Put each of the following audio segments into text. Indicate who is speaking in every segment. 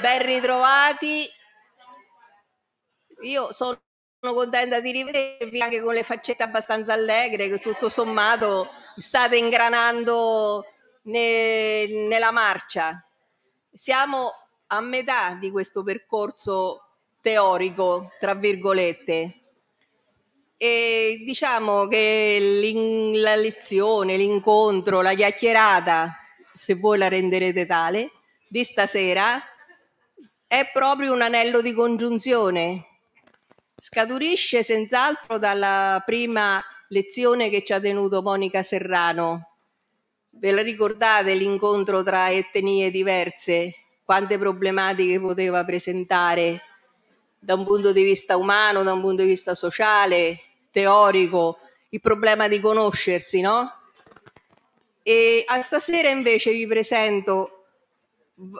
Speaker 1: ben ritrovati.
Speaker 2: Io sono contenta di rivedervi anche con le faccette abbastanza allegre che tutto sommato state ingranando ne, nella marcia. Siamo a metà di questo percorso teorico, tra virgolette. E diciamo che la lezione, l'incontro, la chiacchierata, se voi la renderete tale, di stasera è proprio un anello di congiunzione. Scaturisce senz'altro dalla prima lezione che ci ha tenuto Monica Serrano. Ve la ricordate l'incontro tra etnie diverse? Quante problematiche poteva presentare da un punto di vista umano, da un punto di vista sociale, teorico, il problema di conoscersi, no? E a stasera invece vi presento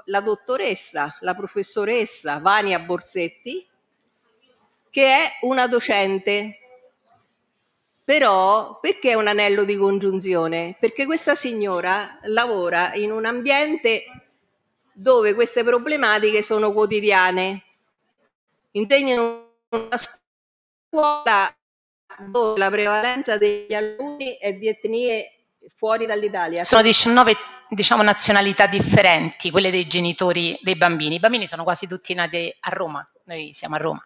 Speaker 2: la dottoressa, la professoressa Vania Borsetti, che è una docente. Però perché è un anello di congiunzione? Perché questa signora lavora in un ambiente dove queste problematiche sono quotidiane. Insegna in una scuola dove la prevalenza degli alunni è di etnie fuori dall'Italia. Sono
Speaker 3: 19 diciamo, nazionalità differenti, quelle dei genitori dei bambini. I bambini sono quasi tutti nati a Roma, noi siamo a Roma.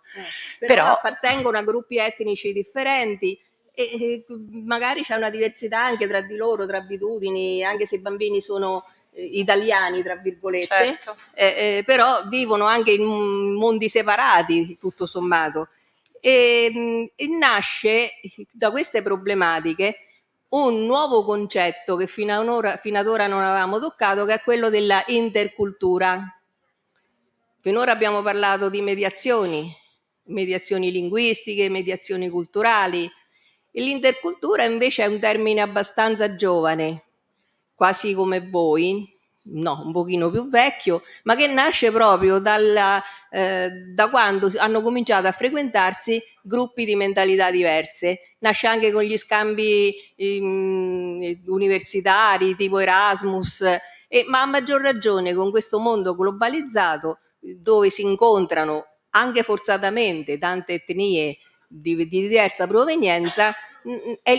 Speaker 3: Eh, però, però
Speaker 2: appartengono a gruppi etnici differenti e, e magari c'è una diversità anche tra di loro, tra abitudini, anche se i bambini sono eh, italiani, tra virgolette, certo. eh, eh, però vivono anche in mondi separati, tutto sommato. E, mm, e nasce da queste problematiche un nuovo concetto che fino ad, ora, fino ad ora non avevamo toccato, che è quello della intercultura. Finora abbiamo parlato di mediazioni, mediazioni linguistiche, mediazioni culturali. L'intercultura invece è un termine abbastanza giovane, quasi come voi, no, un pochino più vecchio, ma che nasce proprio dalla, eh, da quando hanno cominciato a frequentarsi gruppi di mentalità diverse. Nasce anche con gli scambi eh, universitari tipo Erasmus, eh, ma a maggior ragione con questo mondo globalizzato dove si incontrano anche forzatamente tante etnie di, di diversa provenienza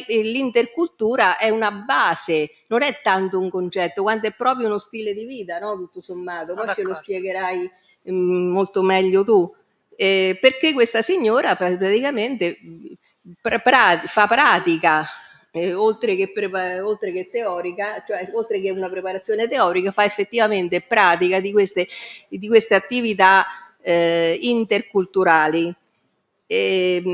Speaker 2: l'intercultura è una base, non è tanto un concetto, quanto è proprio uno stile di vita, no? tutto sommato. Poi ce lo spiegherai mm, molto meglio tu. Eh, perché questa signora praticamente mm, fa pratica eh, oltre, che oltre, che teorica, cioè oltre che una preparazione teorica, fa effettivamente pratica di queste, di queste attività eh, interculturali. E, ehm,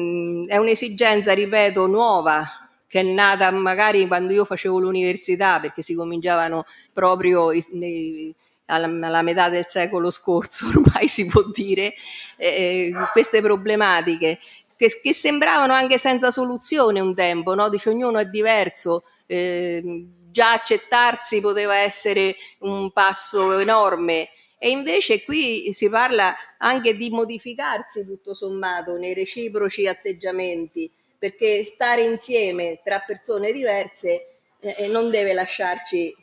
Speaker 2: mh, è un'esigenza, ripeto, nuova che è nata magari quando io facevo l'università, perché si cominciavano proprio i, nei, alla, alla, metà del secolo scorso, ormai si può dire, eh, queste problematiche che, che, sembravano anche senza soluzione un tempo, no? dice ognuno è diverso. Eh, già accettarsi poteva essere un passo enorme, e invece qui si parla anche di modificarsi tutto sommato nei reciproci atteggiamenti, perché stare insieme tra persone diverse eh, eh non deve lasciarci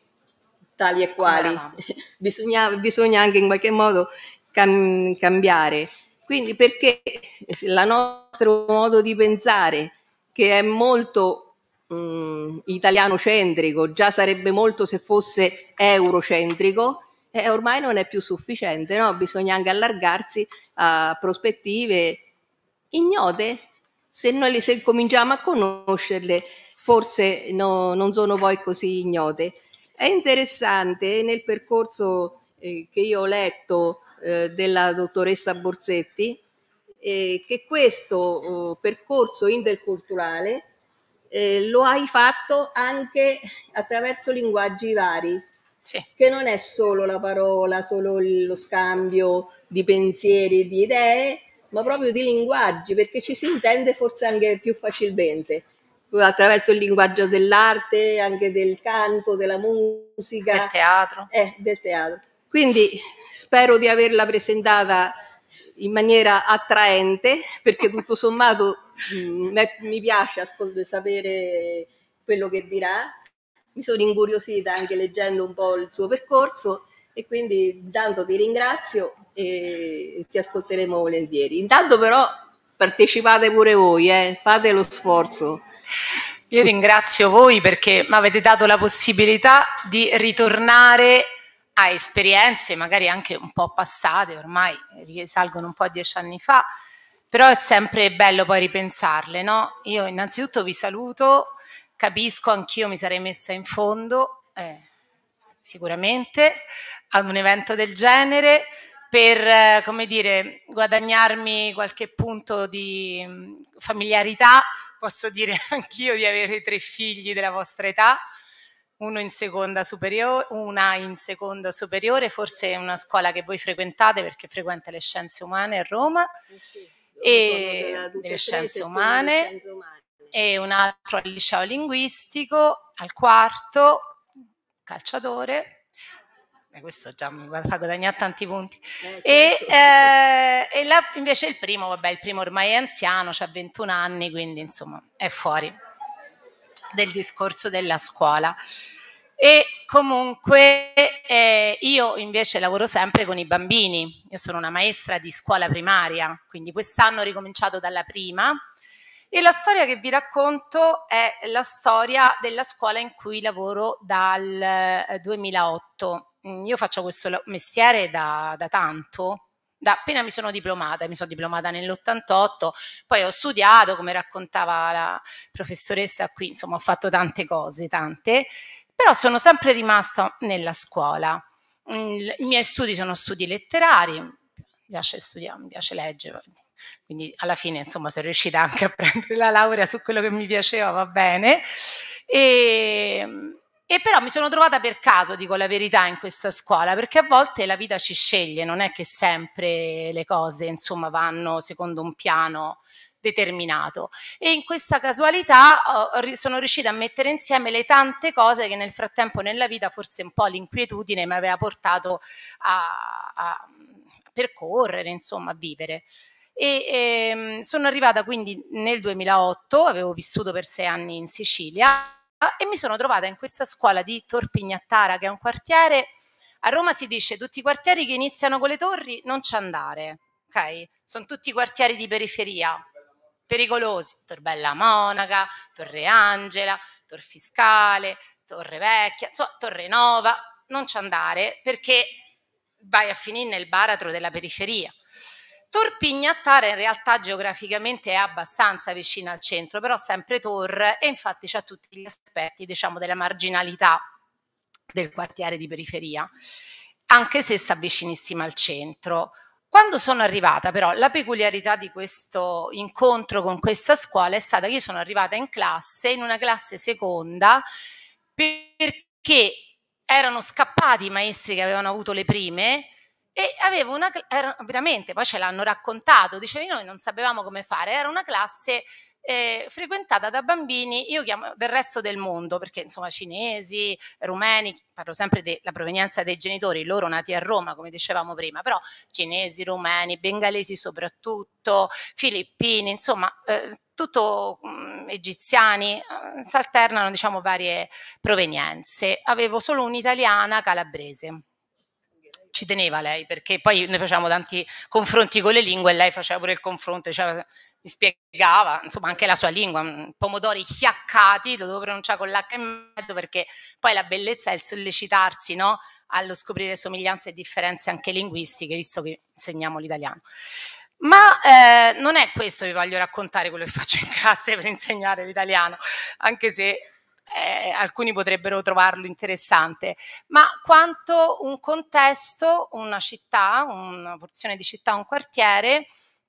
Speaker 2: tali e quali, bisogna, bisogna, anche in qualche modo cam cambiare. Quindi perché il nostro modo di pensare, che è molto mh, mm, italiano centrico, già sarebbe molto se fosse eurocentrico, eh, ormai non è più sufficiente, no? bisogna anche allargarsi a prospettive ignote. Se noi se cominciamo a conoscerle, forse no, non sono poi così ignote. È interessante nel percorso eh, che io ho letto eh, della dottoressa Borsetti eh, che questo oh, percorso interculturale eh, lo hai fatto anche attraverso linguaggi vari, sì. che non è solo la parola, solo lo scambio di pensieri, di idee, ma proprio di linguaggi, perché ci si intende forse anche più facilmente attraverso il linguaggio dell'arte, anche del canto, della musica, del teatro. Eh, del teatro. Quindi spero di averla presentata in maniera attraente, perché tutto sommato mh, mm, mi piace ascolt- sapere quello che dirà mi sono incuriosita anche leggendo un po' il suo percorso e quindi intanto ti ringrazio e ti ascolteremo volentieri.
Speaker 3: Intanto però partecipate pure voi, eh? fate lo sforzo. Io ringrazio voi perché mi avete dato la possibilità di ritornare a esperienze magari anche un po' passate, ormai risalgono un po' a dieci anni fa, però è sempre bello poi ripensarle, no? Io innanzitutto vi saluto, capisco anch'io mi sarei messa in fondo eh, sicuramente ad un evento del genere per eh, come dire guadagnarmi qualche punto di mh, mm, familiarità posso dire anch'io di avere tre figli della vostra età uno in seconda superiore, una in seconda superiore, forse è una scuola che voi frequentate perché frequenta le scienze umane a Roma eh sì, e delle scienze umane. Scienze umane e un altro al liceo linguistico, al quarto, calciatore, eh, questo già mi fa guadagnare tanti punti, e, eh, e certo. eh, la, invece il primo, vabbè il primo ormai è anziano, ha 21 anni, quindi insomma è fuori del discorso della scuola. E comunque eh, io invece lavoro sempre con i bambini, io sono una maestra di scuola primaria, quindi quest'anno ho ricominciato dalla prima, e la storia che vi racconto è la storia della scuola in cui lavoro dal 2008. Eh, mm, io faccio questo mestiere da, da tanto, da appena mi sono diplomata, mi sono diplomata nell'88, poi ho studiato, come raccontava la professoressa qui, insomma ho fatto tante cose, tante, però sono sempre rimasta nella scuola. Mm, I miei studi sono studi letterari, piace studiare, mi piace leggere. Quindi alla fine, insomma, sono riuscita anche a prendere la laurea su quello che mi piaceva, va bene. E, ehm, e però mi sono trovata per caso, dico la verità, in questa scuola, perché a volte la vita ci sceglie, non è che sempre le cose, insomma, vanno secondo un piano determinato. E in questa casualità oh, sono riuscita a mettere insieme le tante cose che nel frattempo nella vita forse un po' l'inquietudine mi aveva portato a, a percorrere, insomma, vivere. E, e, ehm, sono arrivata quindi nel 2008, avevo vissuto per sei anni in Sicilia e mi sono trovata in questa scuola di Torpignattara, che è un quartiere, a Roma si dice tutti i quartieri che iniziano con le torri non ci andare, ok? Sono tutti quartieri di periferia, pericolosi, Torbella Monaca, Torre Angela, Tor Fiscale, Torre Vecchia, insomma, Torre Nova, non ci andare perché vai a finire nel baratro della periferia. Torpignattara in realtà geograficamente è abbastanza vicina al centro, però sempre Tor e infatti c'ha tutti gli aspetti diciamo, della marginalità del quartiere di periferia, anche se sta vicinissima al centro. Quando sono arrivata però la peculiarità di questo incontro con questa scuola è stata che io sono arrivata in classe, in una classe seconda, perché erano scappati i maestri che avevano avuto le prime e avevo una era, veramente, poi ce l'hanno raccontato, dicevi noi non sapevamo come fare, era una classe eh, frequentata da bambini, io chiamo del resto del mondo, perché insomma cinesi, rumeni, parlo sempre della provenienza dei genitori, loro nati a Roma, come dicevamo prima, però cinesi, rumeni, bengalesi soprattutto, filippini, insomma... Eh, tutto mh, mm, egiziani, eh, si alternano diciamo varie provenienze. Avevo solo un'italiana calabrese. Ci teneva lei perché poi noi facevamo tanti confronti con le lingue e lei faceva pure il confronto, diceva mi spiegava, insomma, anche la sua lingua, mm, pomodori chiaccati, lo devo pronunciare con l'H in mezzo perché poi la bellezza è il sollecitarsi, no? Allo scoprire somiglianze e differenze anche linguistiche, visto che insegniamo l'italiano. Ma eh, non è questo che vi voglio raccontare quello che faccio in classe per insegnare l'italiano, anche se eh, alcuni potrebbero trovarlo interessante, ma quanto un contesto, una città, una porzione di città, un quartiere,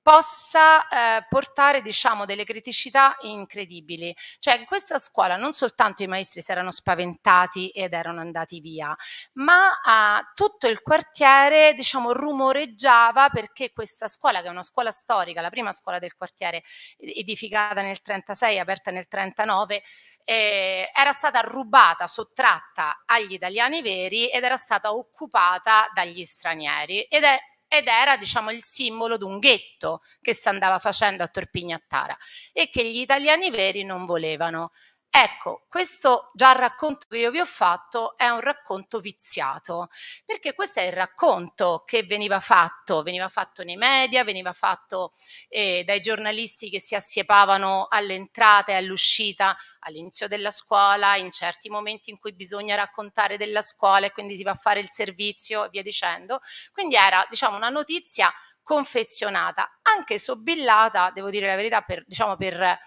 Speaker 3: possa eh, portare diciamo delle criticità incredibili. Cioè in questa scuola non soltanto i maestri si erano spaventati ed erano andati via, ma eh, tutto il quartiere diciamo rumoreggiava perché questa scuola che è una scuola storica, la prima scuola del quartiere edificata nel 36, aperta nel 39, eh, era stata rubata, sottratta agli italiani veri ed era stata occupata dagli stranieri ed è ed era diciamo, il simbolo di un ghetto che si andava facendo a Torpignattara e che gli italiani veri non volevano. Ecco, questo già racconto che io vi ho fatto è un racconto viziato, perché questo è il racconto che veniva fatto, veniva fatto nei media, veniva fatto eh, dai giornalisti che si assiepavano all'entrata e all'uscita all'inizio della scuola, in certi momenti in cui bisogna raccontare della scuola e quindi si va a fare il servizio e via dicendo. Quindi era, diciamo, una notizia confezionata, anche sobillata, devo dire la verità, per, diciamo, per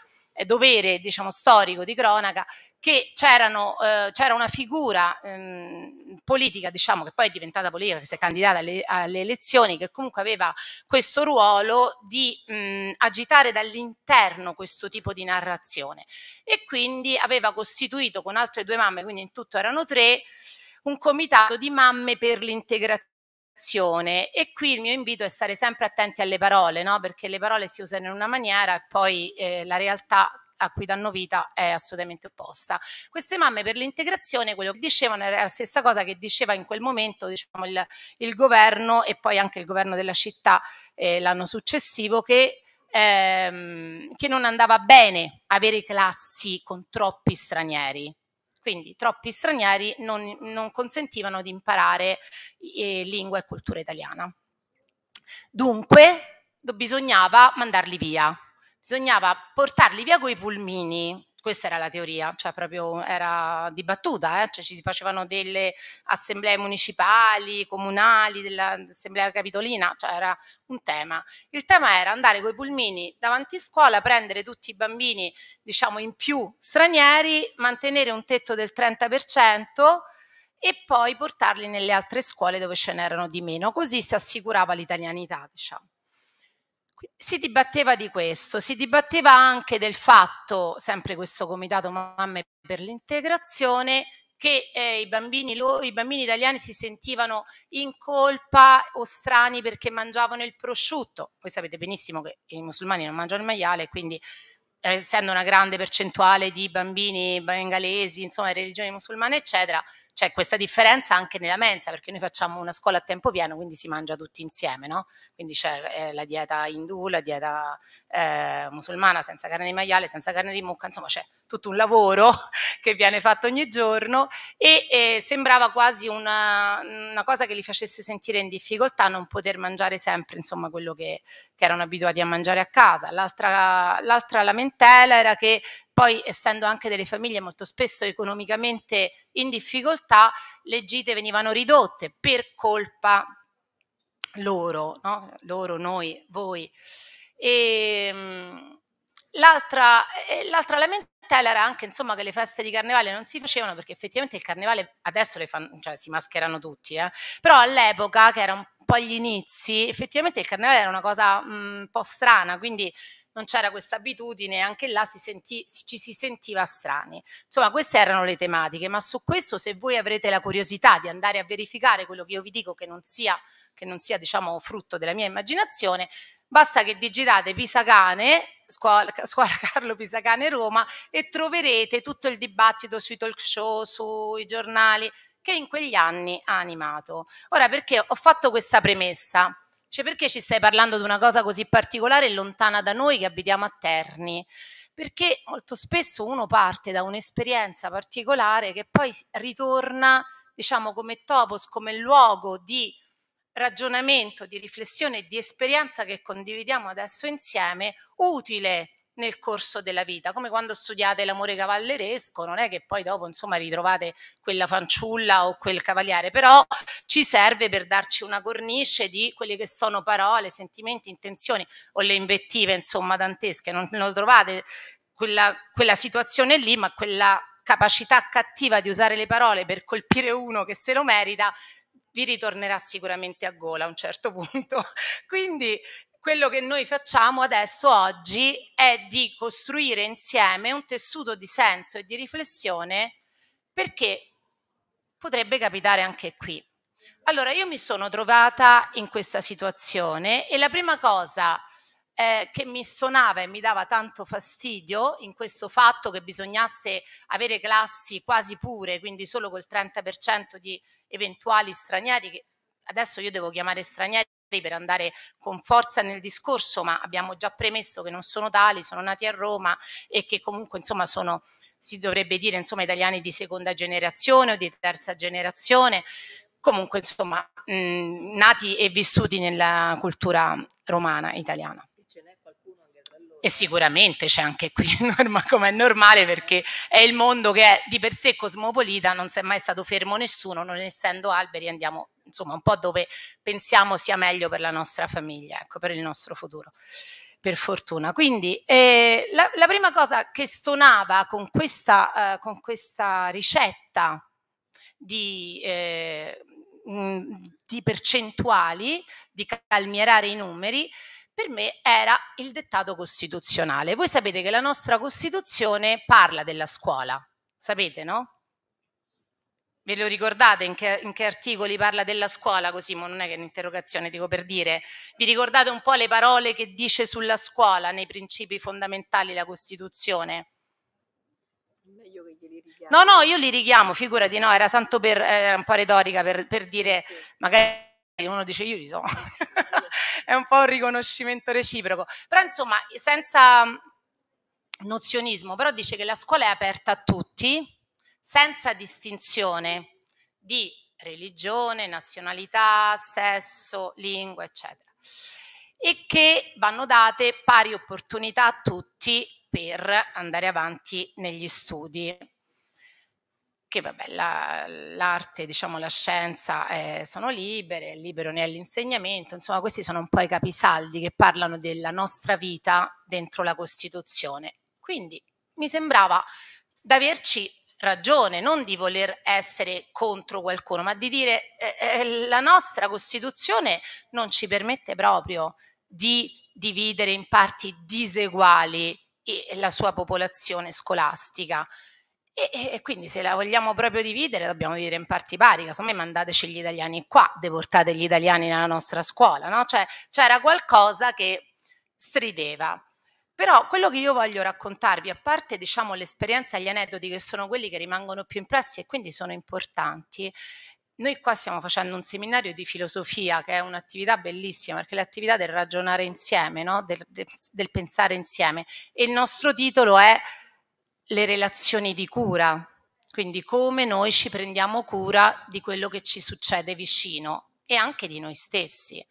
Speaker 3: dovere diciamo, storico di cronaca che eh, c'era una figura ehm, politica diciamo, che poi è diventata politica, che si è candidata alle, alle elezioni, che comunque aveva questo ruolo di mh, agitare dall'interno questo tipo di narrazione e quindi aveva costituito con altre due mamme, quindi in tutto erano tre, un comitato di mamme per l'integrazione e qui il mio invito è stare sempre attenti alle parole, no? perché le parole si usano in una maniera e poi eh, la realtà a cui danno vita è assolutamente opposta. Queste mamme per l'integrazione, quello che dicevano era la stessa cosa che diceva in quel momento diciamo, il, il governo e poi anche il governo della città eh, l'anno successivo che ehm, che non andava bene avere classi con troppi stranieri, quindi troppi stranieri non, non consentivano di imparare eh, lingua e cultura italiana. Dunque bisognava mandarli via, bisognava portarli via coi pulmini, questa era la teoria, cioè proprio era dibattuta, eh? cioè ci si facevano delle assemblee municipali, comunali, dell'assemblea capitolina, cioè era un tema. Il tema era andare coi pulmini davanti scuola, prendere tutti i bambini, diciamo in più stranieri, mantenere un tetto del 30% e poi portarli nelle altre scuole dove ce n'erano di meno, così si assicurava l'italianità, diciamo si dibatteva di questo, si dibatteva anche del fatto, sempre questo comitato mamme per l'integrazione, che eh, i, bambini, lo, i, bambini, italiani si sentivano in colpa o strani perché mangiavano il prosciutto. Voi sapete benissimo che i musulmani non mangiano il maiale, quindi eh, essendo una grande percentuale di bambini bengalesi, insomma, religioni musulmane, eccetera, c'è questa differenza anche nella mensa, perché noi facciamo una scuola a tempo pieno, quindi si mangia tutti insieme, no? quindi c'è eh, la dieta indù, la dieta eh, musulmana senza carne di maiale, senza carne di mucca, insomma c'è tutto un lavoro che viene fatto ogni giorno e eh, sembrava quasi una, una, cosa che li facesse sentire in difficoltà non poter mangiare sempre insomma quello che, che erano abituati a mangiare a casa. L'altra, l'altra lamentela era che poi essendo anche delle famiglie molto spesso economicamente in difficoltà, le gite venivano ridotte per colpa loro, no? loro, noi, voi. E, ehm, l'altra, eh, eh, l'altra lamentela era anche insomma, che le feste di carnevale non si facevano perché effettivamente il carnevale adesso le fanno, cioè, si mascherano tutti, eh? però all'epoca che era un po' agli inizi, effettivamente il carnevale era una cosa mm, un po' strana, quindi non c'era questa abitudine, anche là si sentì, ci si sentiva strani. Insomma, queste erano le tematiche, ma su questo se voi avrete la curiosità di andare a verificare quello che io vi dico che non sia che non sia diciamo frutto della mia immaginazione, basta che digitate Pisacane Scuola, scuola, Carlo Pisacane Roma e troverete tutto il dibattito sui talk show, sui giornali che in quegli anni ha animato. Ora perché ho fatto questa premessa? Cioè perché ci stai parlando di una cosa così particolare e lontana da noi che abitiamo a Terni? Perché molto spesso uno parte da un'esperienza particolare che poi ritorna, diciamo, come topos, come luogo di ragionamento, di riflessione e di esperienza che condividiamo adesso insieme utile nel corso della vita, come quando studiate l'amore cavalleresco, non è che poi dopo insomma ritrovate quella fanciulla o quel cavaliere, però ci serve per darci una cornice di quelle che sono parole, sentimenti, intenzioni o le invettive insomma dantesche, non, non trovate quella, quella situazione lì, ma quella capacità cattiva di usare le parole per colpire uno che se lo merita vi ritornerà sicuramente a gola a un certo punto. Quindi quello che noi facciamo adesso oggi è di costruire insieme un tessuto di senso e di riflessione perché potrebbe capitare anche qui. Allora io mi sono trovata in questa situazione e la prima cosa eh, che mi stonava e mi dava tanto fastidio in questo fatto che bisognasse avere classi quasi pure, quindi solo col 30% di eventuali stranieri che adesso io devo chiamare stranieri per andare con forza nel discorso, ma abbiamo già premesso che non sono tali, sono nati a Roma e che comunque insomma sono, si dovrebbe dire, insomma, italiani di seconda generazione o di terza generazione, comunque insomma mh, nati e vissuti nella cultura romana italiana e sicuramente c'è anche qui, come è normale, perché è il mondo che è di per sé cosmopolita, non si è mai stato fermo nessuno, non essendo alberi andiamo insomma un po' dove pensiamo sia meglio per la nostra famiglia, ecco, per il nostro futuro, per fortuna. Quindi eh, la, la, prima cosa che stonava con questa, eh, con questa ricetta di... Eh, mm, di percentuali, di calmierare i numeri, per me era il dettato costituzionale. Voi sapete che la nostra Costituzione parla della scuola, sapete no? Ve lo ricordate in che, in che articoli parla della scuola? Così, ma non è che è un'interrogazione, dico per dire. Vi ricordate un po' le parole che dice sulla scuola nei principi fondamentali la Costituzione? Meglio che glieli richiamo. No, no, io li richiamo, figurati, no, era tanto per, eh, era un po' retorica per, per dire, sì. magari uno dice io li so è un po' un riconoscimento reciproco. Però insomma, senza mm, nozionismo, però dice che la scuola è aperta a tutti, senza distinzione di religione, nazionalità, sesso, lingua, eccetera. E che vanno date pari opportunità a tutti per andare avanti negli studi che vabbè, la, l'arte, diciamo, la scienza eh, sono libere, libero nell'insegnamento, insomma questi sono un po' i capisaldi che parlano della nostra vita dentro la Costituzione. Quindi mi sembrava d'averci ragione, non di voler essere contro qualcuno, ma di dire eh, eh, la nostra Costituzione non ci permette proprio di dividere in parti diseguali la sua popolazione scolastica. E, e, quindi se la vogliamo proprio dividere dobbiamo dividere in parti pari, insomma mandateci gli italiani qua, deportate gli italiani nella nostra scuola, no? Cioè c'era qualcosa che strideva. Però quello che io voglio raccontarvi, a parte diciamo l'esperienza, gli aneddoti che sono quelli che rimangono più impressi e quindi sono importanti, noi qua stiamo facendo un seminario di filosofia che è un'attività bellissima perché è l'attività del ragionare insieme, no? del, del pensare insieme e il nostro titolo è le relazioni di cura, quindi come noi ci prendiamo cura di quello che ci succede vicino e anche di noi stessi.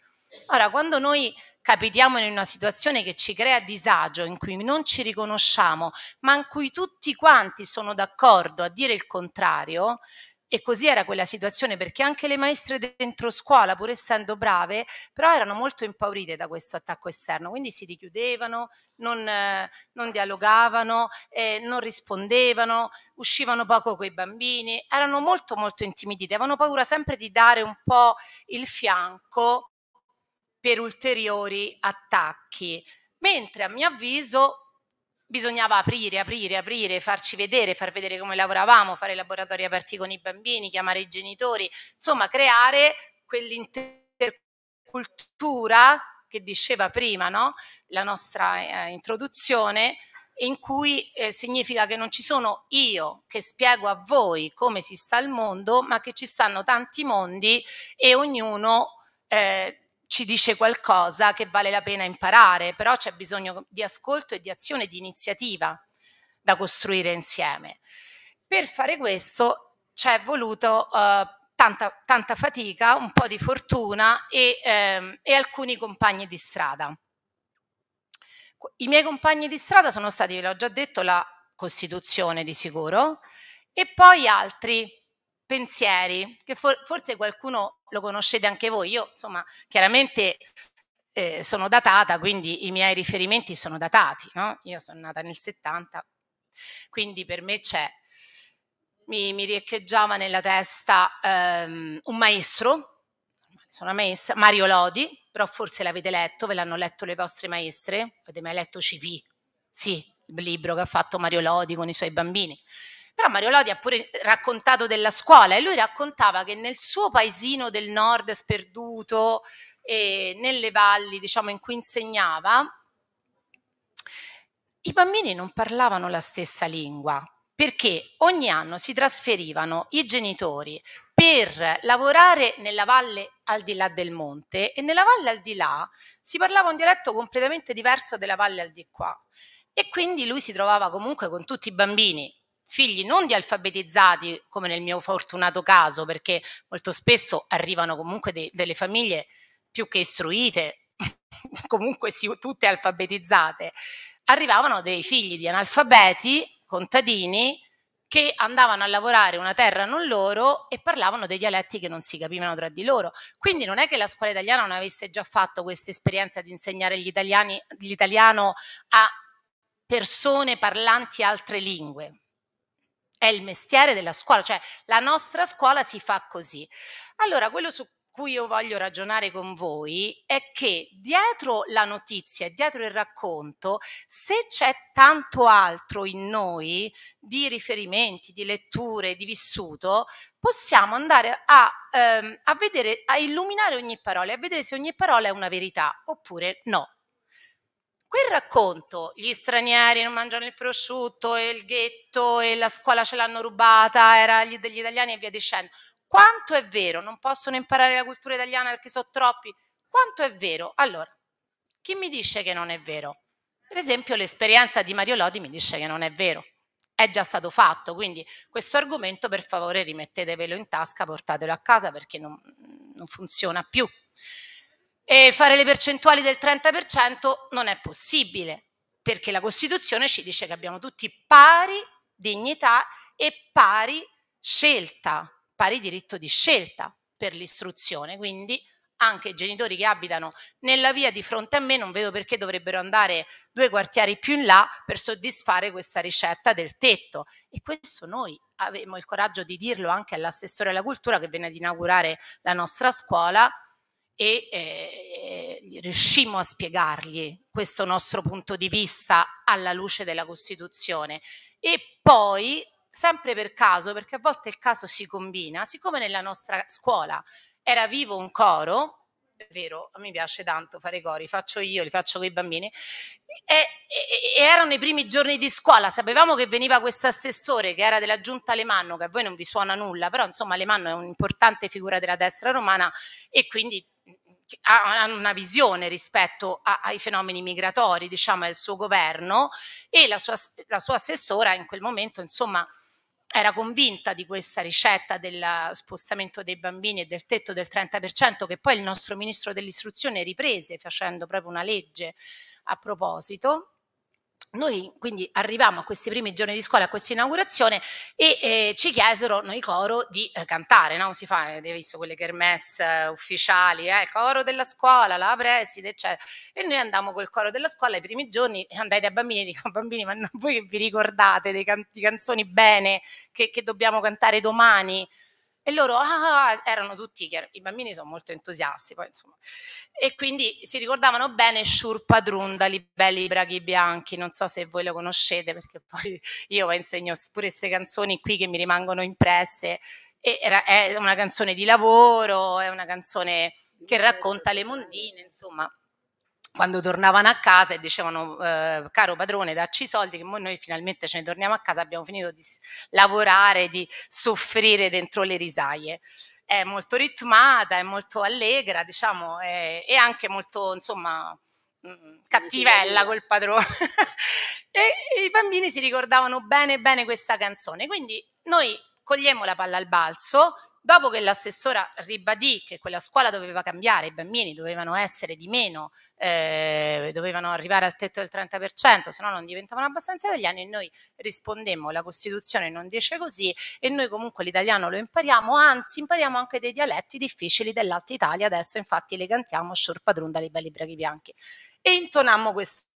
Speaker 3: Ora, quando noi capitiamo in una situazione che ci crea disagio, in cui non ci riconosciamo, ma in cui tutti quanti sono d'accordo a dire il contrario, e così era quella situazione perché anche le maestre dentro scuola, pur essendo brave, però erano molto impaurite da questo attacco esterno, quindi si richiudevano, non, non dialogavano, eh, non rispondevano, uscivano poco coi bambini, erano molto molto intimidite, avevano paura sempre di dare un po' il fianco per ulteriori attacchi. Mentre a mio avviso bisognava aprire, aprire, aprire, farci vedere, far vedere come lavoravamo, fare laboratori aperti con i bambini, chiamare i genitori, insomma creare quell'intercultura che diceva prima no? la nostra eh, introduzione, in cui eh, significa che non ci sono io che spiego a voi come si sta il mondo, ma che ci stanno tanti mondi e ognuno eh, ci dice qualcosa che vale la pena imparare, però c'è bisogno di ascolto e di azione, di iniziativa da costruire insieme. Per fare questo ci è voluto eh, tanta, tanta, fatica, un po' di fortuna e, ehm, e alcuni compagni di strada. I miei compagni di strada sono stati, ve l'ho già detto, la Costituzione di sicuro e poi altri pensieri, che for- forse qualcuno lo conoscete anche voi, io insomma chiaramente eh, sono datata, quindi i miei riferimenti sono datati, no? io sono nata nel 70, quindi per me c'è, mi, mi riecheggiava nella testa ehm, un maestro, sono una maestra, Mario Lodi, però forse l'avete letto, ve l'hanno letto le vostre maestre, avete mai letto CP? Sì, il libro che ha fatto Mario Lodi con i suoi bambini. Però Mario Lodi ha pure eh, raccontato della scuola e lui raccontava che nel suo paesino del nord sperduto e nelle valli, diciamo, in cui insegnava, i bambini non parlavano la stessa lingua perché ogni anno si trasferivano i genitori per lavorare nella valle al di là del monte e nella valle al di là si parlava un dialetto completamente diverso della valle al di qua e quindi lui si trovava comunque con tutti i bambini figli non di alfabetizzati, come nel mio fortunato caso, perché molto spesso arrivano comunque de- delle famiglie più che istruite, comunque sì, tutte alfabetizzate, arrivavano dei figli di analfabeti, contadini, che andavano a lavorare una terra non loro e parlavano dei dialetti che non si capivano tra di loro. Quindi non è che la scuola italiana non avesse già fatto questa esperienza di insegnare gli italiani, l'italiano a persone parlanti altre lingue è il mestiere della scuola, cioè la nostra scuola si fa così. Allora, quello su cui io voglio ragionare con voi è che dietro la notizia, dietro il racconto, se c'è tanto altro in noi di riferimenti, di letture, di vissuto, possiamo andare a, ehm, a vedere, a illuminare ogni parola e a vedere se ogni parola è una verità oppure no. Quel racconto, gli stranieri non mangiano il prosciutto e il ghetto e la scuola ce l'hanno rubata, era degli italiani e via dicendo. Quanto è vero? Non possono imparare la cultura italiana perché sono troppi. Quanto è vero? Allora, chi mi dice che non è vero? Per esempio l'esperienza di Mario Lodi mi dice che non è vero è già stato fatto. Quindi questo argomento per favore rimettetevelo in tasca, portatelo a casa perché non, non funziona più e fare le percentuali del 30% non è possibile, perché la Costituzione ci dice che abbiamo tutti pari dignità e pari scelta, pari diritto di scelta per l'istruzione, quindi anche i genitori che abitano nella via di fronte a me non vedo perché dovrebbero andare due quartieri più in là per soddisfare questa ricetta del tetto. E questo noi avremo il coraggio di dirlo anche all'assessore alla cultura che viene ad inaugurare la nostra scuola, e eh, riuscimmo a spiegargli questo nostro punto di vista alla luce della Costituzione. E poi, sempre per caso, perché a volte il caso si combina, siccome nella nostra scuola era vivo un coro, è vero, mi piace tanto fare cori, faccio io, li faccio con i bambini, e, e, e, erano i primi giorni di scuola, sapevamo che veniva questo assessore che era della giunta Alemanno, che a voi non vi suona nulla, però insomma Alemanno è un'importante figura della destra romana e quindi hanno una visione rispetto a, ai fenomeni migratori, diciamo, al suo governo e la sua, la sua assessora in quel momento, insomma, era convinta di questa ricetta del spostamento dei bambini e del tetto del 30%, che poi il nostro ministro dell'istruzione riprese facendo proprio una legge a proposito, noi quindi arriviamo a questi primi giorni di scuola, a questa inaugurazione e eh, ci chiesero noi coro di eh, cantare, no? Si fa, eh, avete visto quelle kermesse eh, ufficiali, eh, il coro della scuola, la preside, eccetera. E noi andammo col coro della scuola i primi giorni e andai dai bambini e dico, ah, bambini, ma non voi che vi ricordate dei can- di canzoni bene che, che dobbiamo cantare domani? E loro ah, ah, ah" erano tutti, i bambini sono molto entusiasti, poi, insomma. E quindi si ricordavano bene Shurpadrunda, Libelli Braghi Bianchi, non so se voi lo conoscete perché poi io insegno pure queste canzoni qui che mi rimangono impresse. E era, è una canzone di lavoro, è una canzone che racconta le mondine, insomma quando tornavano a casa e dicevano eh, caro padrone dacci i soldi che noi finalmente ce ne torniamo a casa, abbiamo finito di lavorare, di soffrire dentro le risaie. È molto ritmata, è molto allegra, diciamo, è, è anche molto, insomma, mm, mm, cattivella col padrone. e, e i bambini si ricordavano bene bene questa canzone, quindi noi cogliamo la palla al balzo, dopo che l'assessora ribadì che quella scuola doveva cambiare, i bambini dovevano essere di meno, eh, dovevano arrivare al tetto del 30%, se no non diventavano abbastanza italiani, noi rispondemmo la Costituzione non dice così e noi comunque l'italiano lo impariamo, anzi impariamo anche dei dialetti difficili dell'Alta Italia, adesso infatti le cantiamo Sciur Padrun dalle belli braghi bianchi. E intonammo questo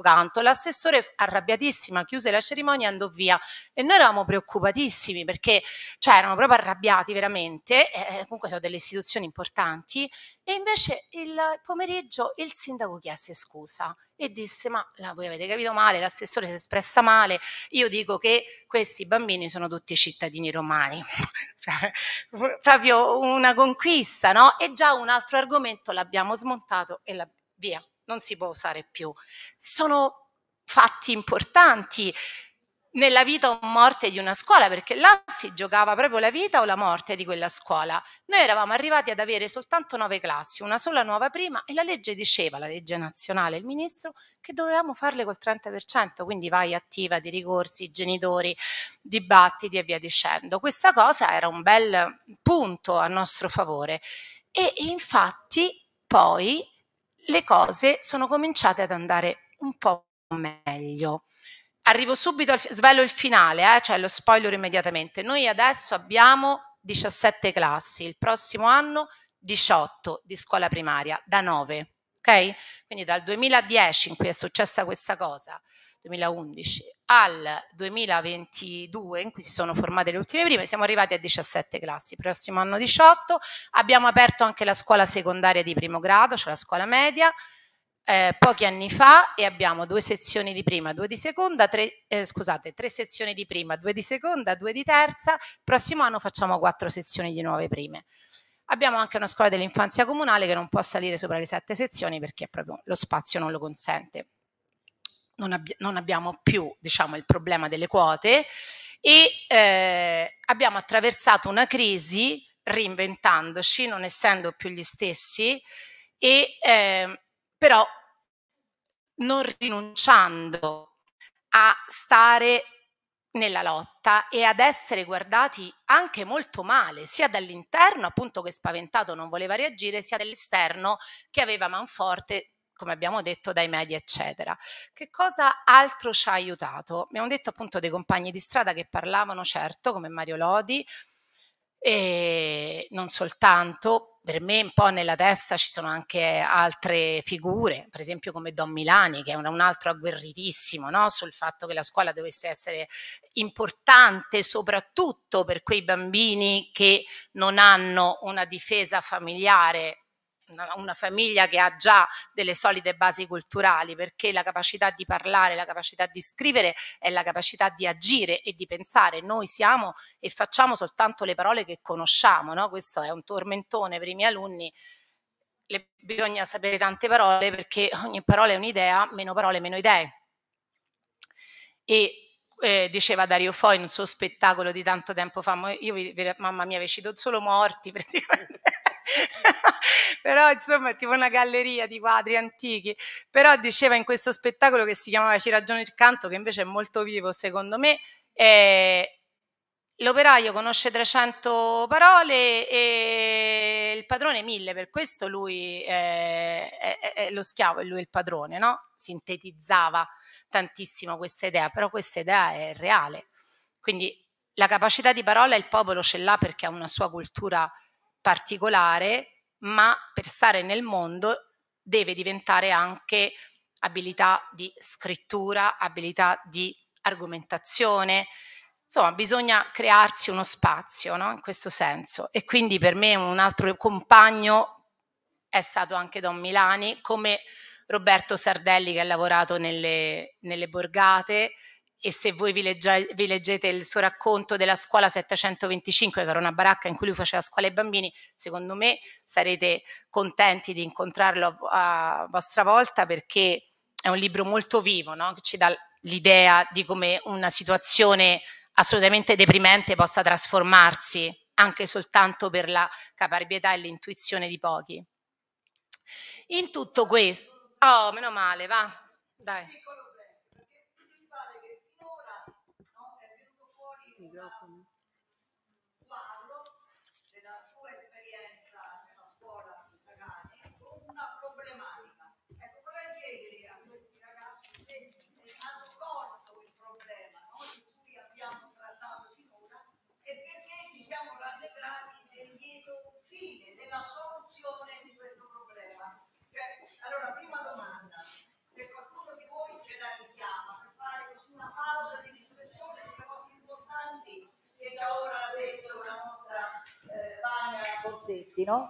Speaker 3: canto. L'assessore arrabbiatissima chiuse la cerimonia e andò via e noi eravamo preoccupatissimi perché cioè, erano proprio arrabbiati veramente, eh, comunque sono delle istituzioni importanti e invece il pomeriggio il sindaco chiese scusa e disse ma là, voi avete capito male, l'assessore si è espressa male, io dico che questi bambini sono tutti cittadini romani, cioè, proprio una conquista no? e già un altro argomento l'abbiamo smontato e la via non si può usare più. Sono fatti importanti nella vita o morte di una scuola, perché là si giocava proprio la vita o la morte di quella scuola. Noi eravamo arrivati ad avere soltanto nove classi, una sola nuova prima e la legge diceva, la legge nazionale, il ministro, che dovevamo farle col 30%, quindi vai attiva di ricorsi, genitori, dibattiti e via dicendo. Questa cosa era un bel punto a nostro favore e infatti poi le cose sono cominciate ad andare un po' meglio. Arrivo subito al svelo il finale, eh, cioè lo spoiler immediatamente. Noi adesso abbiamo 17 classi, il prossimo anno 18 di scuola primaria da 9. Ok? Quindi dal 2010 in cui è successa questa cosa, 2011 al 2022 in cui si sono formate le ultime prime, siamo arrivati a 17 classi, prossimo anno 18, abbiamo aperto anche la scuola secondaria di primo grado, cioè la scuola media, eh, pochi anni fa e abbiamo due sezioni di prima, due di seconda, tre, eh, scusate, tre sezioni di prima, due di seconda, due di terza, prossimo anno facciamo quattro sezioni di nuove prime. Abbiamo anche una scuola dell'infanzia comunale che non può salire sopra le sette sezioni perché proprio lo spazio non lo consente non, abbi- non abbiamo più diciamo, il problema delle quote e eh, abbiamo attraversato una crisi reinventandoci, non essendo più gli stessi, e, eh, però non rinunciando a stare nella lotta e ad essere guardati anche molto male, sia dall'interno appunto che spaventato non voleva reagire, sia dall'esterno che aveva Manforte come abbiamo detto, dai media, eccetera. Che cosa altro ci ha aiutato? Abbiamo detto appunto dei compagni di strada che parlavano, certo, come Mario Lodi, e non soltanto, per me un po' nella testa ci sono anche altre figure, per esempio come Don Milani, che è un altro agguerritissimo no? sul fatto che la scuola dovesse essere importante soprattutto per quei bambini che non hanno una difesa familiare una, famiglia che ha già delle solide basi culturali, perché la capacità di parlare, la capacità di scrivere è la capacità di agire e di pensare. Noi siamo e facciamo soltanto le parole che conosciamo, no? questo è un tormentone per i miei alunni. Le, bisogna sapere tante parole perché ogni parola è un'idea, meno parole, meno idee. E eh, diceva Dario Fo in un suo spettacolo di tanto tempo fa, io vi, mamma mia, vi cito solo morti praticamente. però insomma è tipo una galleria di quadri antichi, però diceva in questo spettacolo che si chiamava Ci ragiona il canto, che invece è molto vivo secondo me, eh, l'operaio conosce 300 parole e il padrone 1000, per questo lui è, è, è lo schiavo e lui è il padrone, no? Sintetizzava tantissimo questa idea, però questa idea è reale. Quindi la capacità di parola il popolo ce l'ha perché ha una sua cultura particolare, ma per stare nel mondo deve diventare anche abilità di scrittura, abilità di argomentazione. Insomma, bisogna crearsi uno spazio no? in questo senso. E quindi per me un altro compagno è stato anche Don Milani, come Roberto Sardelli che ha lavorato nelle, nelle borgate, e se voi vi, legge, vi, leggete il suo racconto della scuola 725, che era una baracca in cui lui faceva scuola ai bambini, secondo me sarete contenti di incontrarlo a, a vostra volta perché è un libro molto vivo, no? che ci dà l'idea di come una situazione assolutamente deprimente possa trasformarsi anche soltanto per la caparbietà e l'intuizione di pochi. In tutto questo, oh, meno male, va, dai.
Speaker 1: la soluzione di questo problema. Cioè, allora, prima domanda, se qualcuno di voi ce la richiama per fare così una pausa di riflessione sulle cose importanti che già ora ha detto la nostra eh, Vania Bozzetti, no?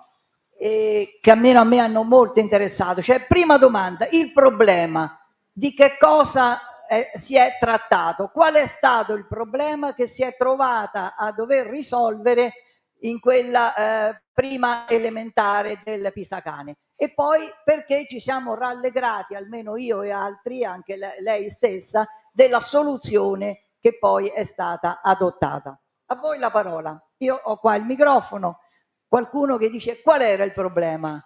Speaker 1: E che almeno a me hanno molto interessato. Cioè, prima domanda, il problema di che cosa eh, si è trattato, qual è stato il problema che si è trovata a dover risolvere in quella eh, prima elementare del Pisacane. E poi perché ci siamo rallegrati, almeno io e altri, anche lei stessa, della soluzione che poi è stata adottata. A voi la parola. Io ho qua il microfono. Qualcuno che dice qual era il problema?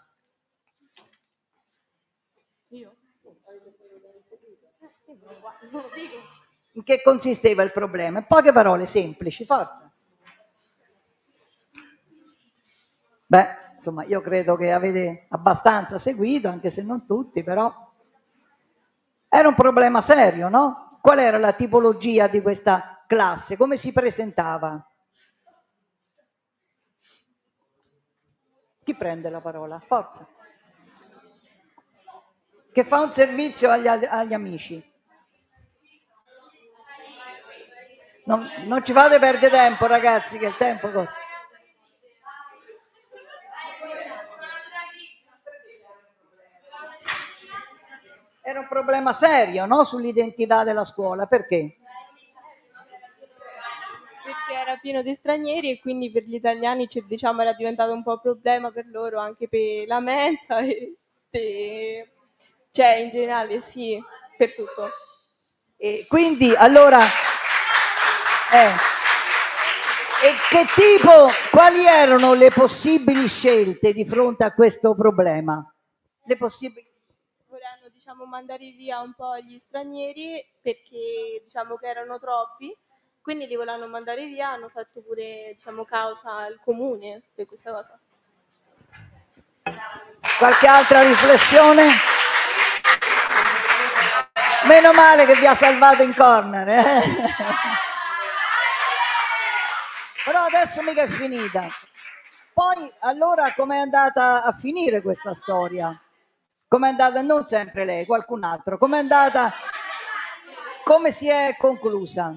Speaker 1: Io? In che consisteva il problema? In poche parole, semplici, forza. Beh, insomma, io credo che avete abbastanza seguito, anche se non tutti, però era un problema serio, no? Qual era la tipologia di questa classe? Come si presentava? Chi prende la parola? Forza. Che fa un servizio agli, agli amici. Non, non, ci fate perdere tempo, ragazzi, che il tempo... Cosa... era un problema serio no? sull'identità della scuola, perché?
Speaker 2: Perché era pieno di stranieri e quindi per gli italiani diciamo, era diventato un po' un problema per loro, anche per la mensa, e, e, cioè in generale sì,
Speaker 1: per tutto. E quindi allora... Eh, e che tipo, quali erano le possibili scelte di fronte a questo problema? Le possibili
Speaker 2: diciamo, mandare via un po' gli stranieri perché diciamo che erano troppi, quindi li volevano mandare via, hanno fatto pure diciamo, causa al comune per questa cosa.
Speaker 1: Qualche altra riflessione? Meno male che vi ha salvato in corner. Eh? Però adesso mica è finita. Poi allora com'è andata a finire questa storia? Com'è andata? Non sempre lei, qualcun altro. Com'è andata? Come si è conclusa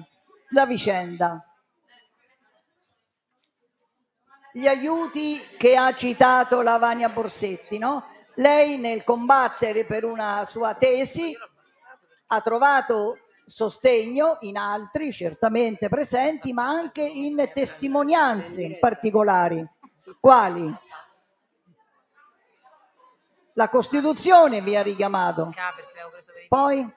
Speaker 1: la vicenda? Gli aiuti che ha citato la Vania Borsetti, no? Lei nel combattere per una sua tesi ha trovato sostegno in altri certamente presenti, ma anche in testimonianze particolari. Quali? La Costituzione vi ha richiamato. Poi?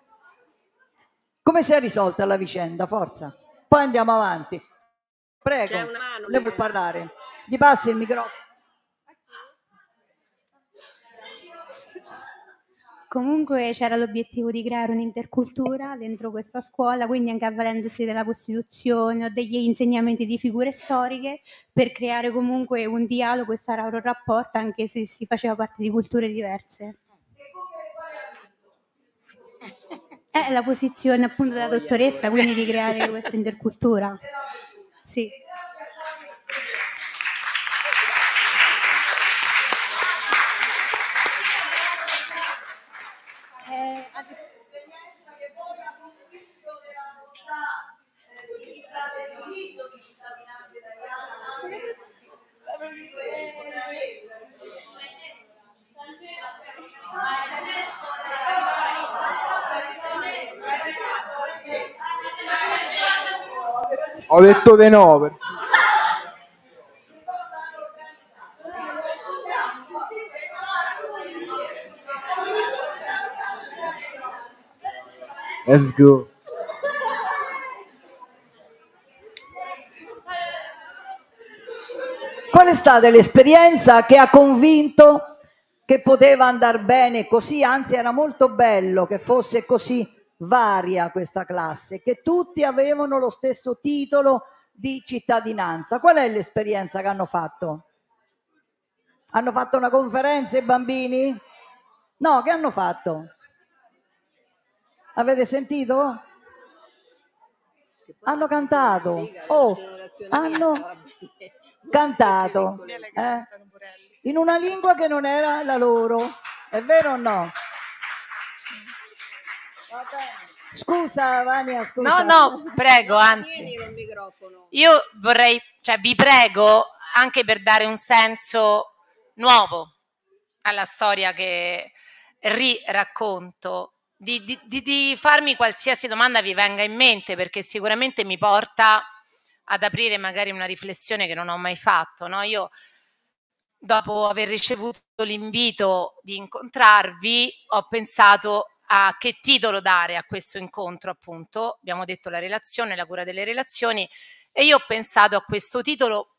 Speaker 1: Come si è risolta la vicenda? Forza. Poi andiamo avanti. Prego, lei vuol parlare. Gli passi il microfono.
Speaker 2: Comunque c'era l'obiettivo di creare un'intercultura dentro questa scuola, quindi anche avvalendosi della Costituzione o degli insegnamenti di figure storiche per creare comunque un dialogo e stare un rapporto anche se si faceva parte di culture diverse. È eh, la posizione appunto della dottoressa, quindi di creare questa intercultura. Sì.
Speaker 1: eh, esperienza che poi ha contribuito della volontà bontà di città del diritto di cittadinanza italiana anche
Speaker 4: ho detto di nove
Speaker 1: Let's go. Qual è stata l'esperienza che ha convinto che poteva andare bene così, anzi era molto bello che fosse così varia questa classe, che tutti avevano lo stesso titolo di cittadinanza. Qual è l'esperienza che hanno fatto? Hanno fatto una conferenza i bambini? No, che hanno fatto? Avete sentito? Hanno cantato. Oh, hanno cantato. Eh? In una lingua che non era la loro. È vero o no?
Speaker 3: Scusa Vania, scusa. No, no, prego, anzi. Io vorrei, cioè vi prego anche per dare un senso nuovo alla storia che riracconto di, di, di, di farmi qualsiasi domanda vi venga in mente, perché sicuramente mi porta ad aprire magari una riflessione che non ho mai fatto. No? Io, dopo aver ricevuto l'invito di incontrarvi, ho pensato a che titolo dare a questo incontro, appunto. Abbiamo detto la relazione, la cura delle relazioni, e io ho pensato a questo titolo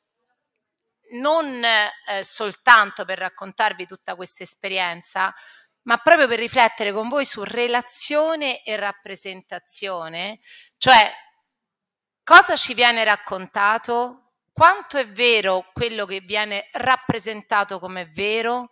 Speaker 3: non eh, soltanto per raccontarvi tutta questa esperienza, ma proprio per riflettere con voi su relazione e rappresentazione, cioè cosa ci viene raccontato, quanto è vero quello che viene rappresentato come vero,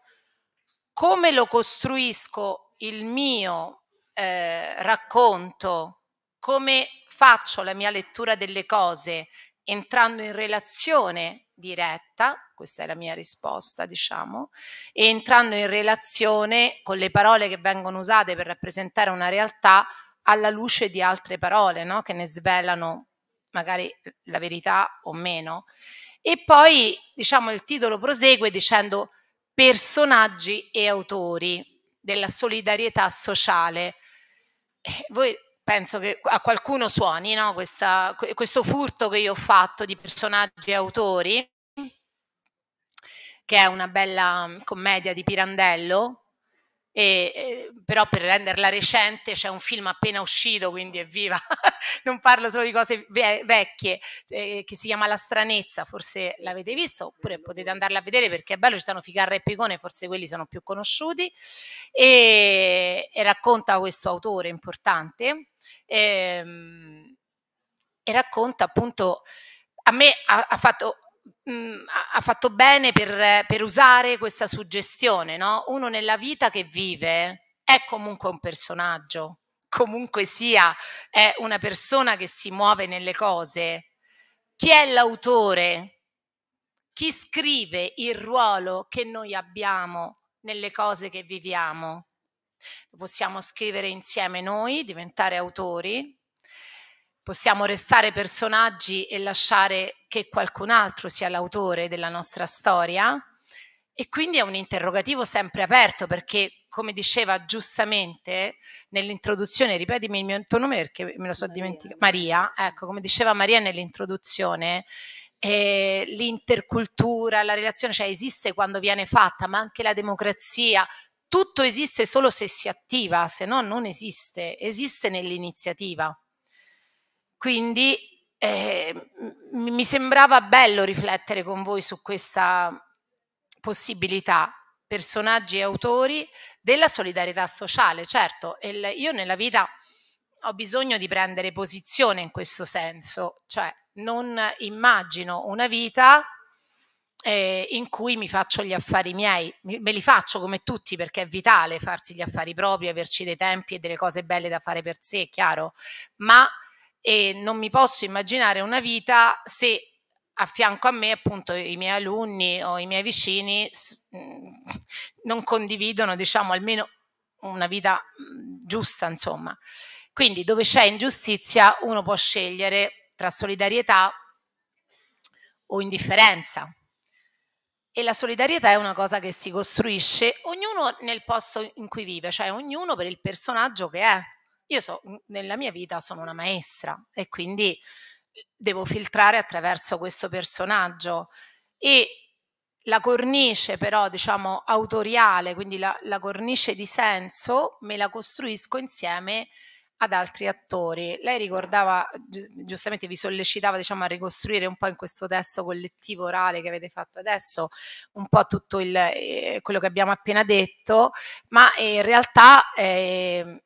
Speaker 3: come lo costruisco il mio eh, racconto, come faccio la mia lettura delle cose entrando in relazione diretta, questa è la mia risposta, diciamo, e entrando in relazione con le parole che vengono usate per rappresentare una realtà alla luce di altre parole, no? che ne svelano magari la verità o meno. E poi, diciamo, il titolo prosegue dicendo personaggi e autori della solidarietà sociale. Eh, voi penso che a qualcuno suoni no? Questa, questo furto che io ho fatto di personaggi e autori, che è una bella mm, commedia di Pirandello, e, però per renderla recente c'è un film appena uscito, quindi evviva, non parlo solo di cose ve- vecchie, eh, che si chiama La stranezza, forse l'avete visto, oppure potete andarla a vedere perché è bello, ci sono Ficarra e Picone, forse quelli sono più conosciuti, e, e racconta questo autore importante, ehm, e racconta appunto, a me ha, ha fatto mh, mm, ha fatto bene per, per usare questa suggestione, no? Uno nella vita che vive è comunque un personaggio, comunque sia, è una persona che si muove nelle cose. Chi è l'autore? Chi scrive il ruolo che noi abbiamo nelle cose che viviamo? possiamo scrivere insieme noi, diventare autori, Possiamo restare personaggi e lasciare che qualcun altro sia l'autore della nostra storia? E quindi è un interrogativo sempre aperto perché, come diceva giustamente nell'introduzione, ripetimi il mio tuo nome perché me lo so dimenticato, Maria, ecco, come diceva Maria nell'introduzione, eh, l'intercultura, la relazione, cioè esiste quando viene fatta, ma anche la democrazia, tutto esiste solo se si attiva, se no non esiste, esiste nell'iniziativa. Quindi eh, mi sembrava bello riflettere con voi su questa possibilità personaggi e autori della solidarietà sociale. Certo, il, io nella vita ho bisogno di prendere posizione in questo senso, cioè non immagino una vita eh, in cui mi faccio gli affari miei, me li faccio come tutti perché è vitale farsi gli affari propri, averci dei tempi e delle cose belle da fare per sé, è chiaro, ma e non mi posso immaginare una vita se a fianco a me appunto i miei alunni o i miei vicini mm, non condividono diciamo almeno una vita mm, giusta insomma quindi dove c'è ingiustizia uno può scegliere tra solidarietà o indifferenza e la solidarietà è una cosa che si costruisce ognuno nel posto in cui vive cioè ognuno per il personaggio che è io so, mhmm, nella mia vita sono una maestra e quindi ehm, devo filtrare attraverso questo personaggio e la cornice però diciamo autoriale, quindi la, la, cornice di senso me la costruisco insieme ad altri attori. Lei ricordava, giustamente vi sollecitava diciamo a ricostruire un po' in questo testo collettivo orale che avete fatto adesso un po' tutto il, eh, quello che abbiamo appena detto, ma ehm, in realtà eh,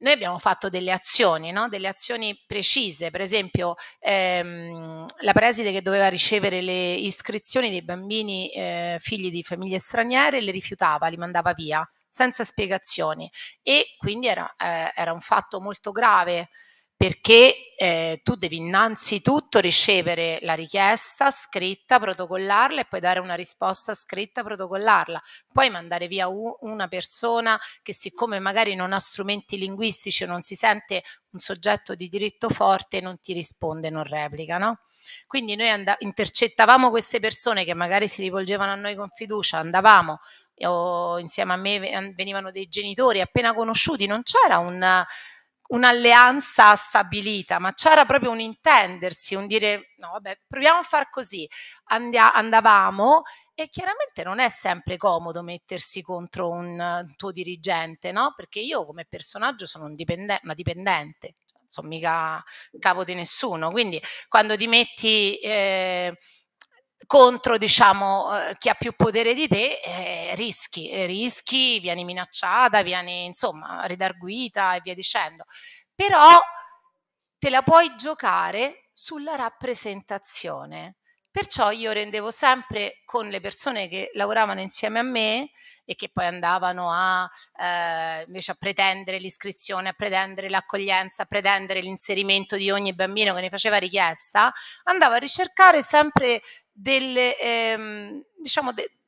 Speaker 3: noi abbiamo fatto delle azioni, no? delle azioni precise, per esempio ehm, la preside che doveva ricevere le iscrizioni dei bambini eh, figli di famiglie straniere le rifiutava, li mandava via senza spiegazioni e quindi era, eh, era un fatto molto grave perché eh, tu devi innanzitutto ricevere la richiesta scritta, protocollarla e poi dare una risposta scritta, protocollarla, poi mandare via una persona che siccome magari non ha strumenti linguistici o non si sente un soggetto di diritto forte non ti risponde, non replica, no? Quindi noi intercettavamo queste persone che magari si rivolgevano a noi con fiducia, andavamo eh, o insieme a me venivano dei genitori appena conosciuti, non c'era un un'alleanza stabilita, ma c'era proprio un intendersi, un dire no, vabbè, proviamo a far così. Andia, andavamo e chiaramente non è sempre comodo mettersi contro un, un eh, tuo dirigente, no? Perché io come personaggio sono un dipende una dipendente, cioè non sono mica capo di nessuno, quindi quando ti metti... Eh, contro diciamo, eh, chi ha più potere di te, eh, rischi, eh, rischi, vieni minacciata, vieni insomma ridarguita e via dicendo. Però te la puoi giocare sulla rappresentazione. Perciò io rendevo sempre con le persone che lavoravano insieme a me e che poi andavano a, eh, invece a pretendere l'iscrizione, a pretendere l'accoglienza, a pretendere l'inserimento di ogni bambino che ne faceva richiesta, andavo a ricercare sempre delle, ehm, diciamo de,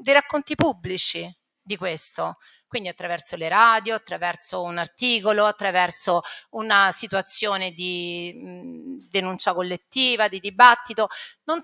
Speaker 3: dei racconti pubblici di questo, quindi attraverso le radio, attraverso un articolo, attraverso una situazione di denuncia collettiva, di dibattito, non,